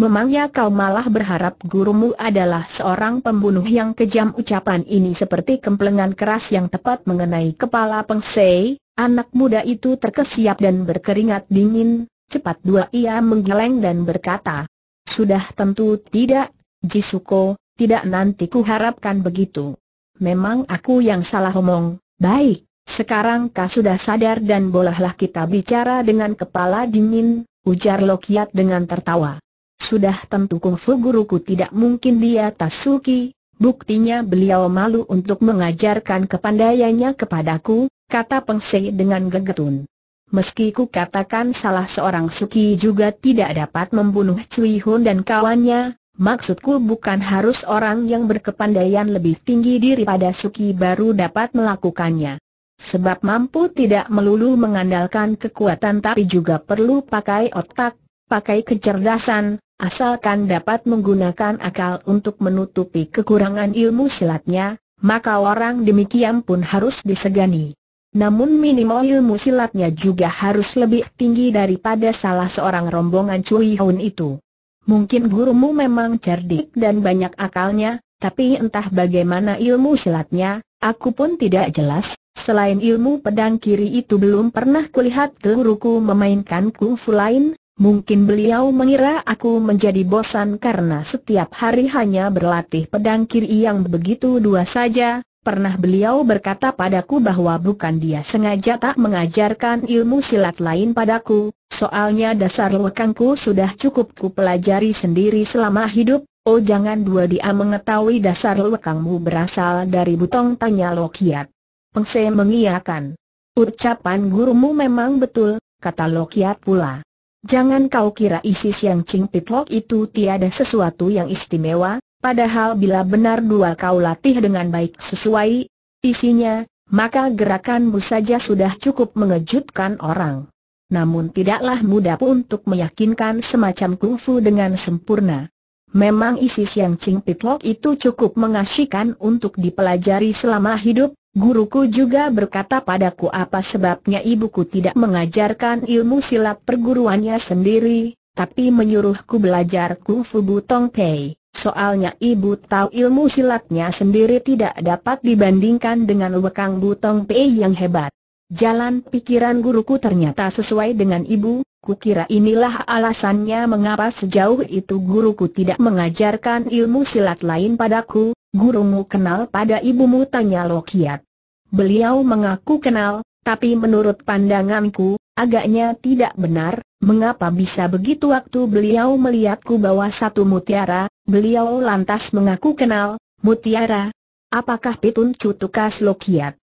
A: Memangnya kau malah berharap gurumu adalah seorang pembunuh yang kejam ucapan ini seperti kemplengan keras yang tepat mengenai kepala pengsei, anak muda itu terkesiap dan berkeringat dingin, cepat dua ia menggeleng dan berkata, Sudah tentu tidak, Jisuko, tidak nanti ku harapkan begitu. Memang aku yang salah omong, baik, sekarang kau sudah sadar dan bolehlah kita bicara dengan kepala dingin, ujar Lokiat dengan tertawa. Sudah tentu kungfu guruku tidak mungkin dia atas Suki, buktinya beliau malu untuk mengajarkan kepandaiannya kepadaku, kata Peng Sei dengan gegetun. Meski ku katakan salah seorang Suki juga tidak dapat membunuh Cui Hun dan kawannya, maksudku bukan harus orang yang berkepandaian lebih tinggi daripada Suki baru dapat melakukannya. Sebab mampu tidak melulu mengandalkan kekuatan tapi juga perlu pakai otak, pakai kecerdasan, asalkan dapat menggunakan akal untuk menutupi kekurangan ilmu silatnya, maka orang demikian pun harus disegani. Namun minimal ilmu silatnya juga harus lebih tinggi daripada salah seorang rombongan Cui Hun itu. Mungkin gurumu memang cerdik dan banyak akalnya, tapi entah bagaimana ilmu silatnya, aku pun tidak jelas, Selain ilmu pedang kiri itu belum pernah kulihat guruku memainkan kungfu lain, Mungkin beliau mengira aku menjadi bosan karena setiap hari hanya berlatih pedang kiri yang begitu dua saja, Pernah beliau berkata padaku bahwa bukan dia sengaja tak mengajarkan ilmu silat lain padaku, soalnya dasar lekangku sudah cukup ku pelajari sendiri selama hidup, oh jangan dua dia mengetahui dasar lekangmu berasal dari butong tanya Lokiat. Pengse mengiyakan. Ucapan gurumu memang betul, kata Lokiat pula. Jangan kau kira isi siang cing Pitlok itu tiada sesuatu yang istimewa, padahal bila benar dua kau latih dengan baik sesuai isinya, maka gerakanmu saja sudah cukup mengejutkan orang. Namun tidaklah mudah untuk meyakinkan semacam kungfu dengan sempurna. Memang isi Siang cing Pitlok itu cukup mengasyikan untuk dipelajari selama hidup, Guruku juga berkata padaku apa sebabnya ibuku tidak mengajarkan ilmu silat perguruannya sendiri, tapi menyuruhku belajar kungfu butong pei. Soalnya ibu tahu ilmu silatnya sendiri tidak dapat dibandingkan dengan lekang butong pei yang hebat. Jalan pikiran guruku ternyata sesuai dengan ibu, kukira inilah alasannya mengapa sejauh itu guruku tidak mengajarkan ilmu silat lain padaku, Gurumu kenal pada ibumu tanya Lokiat. Beliau mengaku kenal, tapi menurut pandanganku, agaknya tidak benar, mengapa bisa begitu waktu beliau melihatku bawa satu mutiara, beliau lantas mengaku kenal, mutiara. Apakah pitun cutukas Lokiat?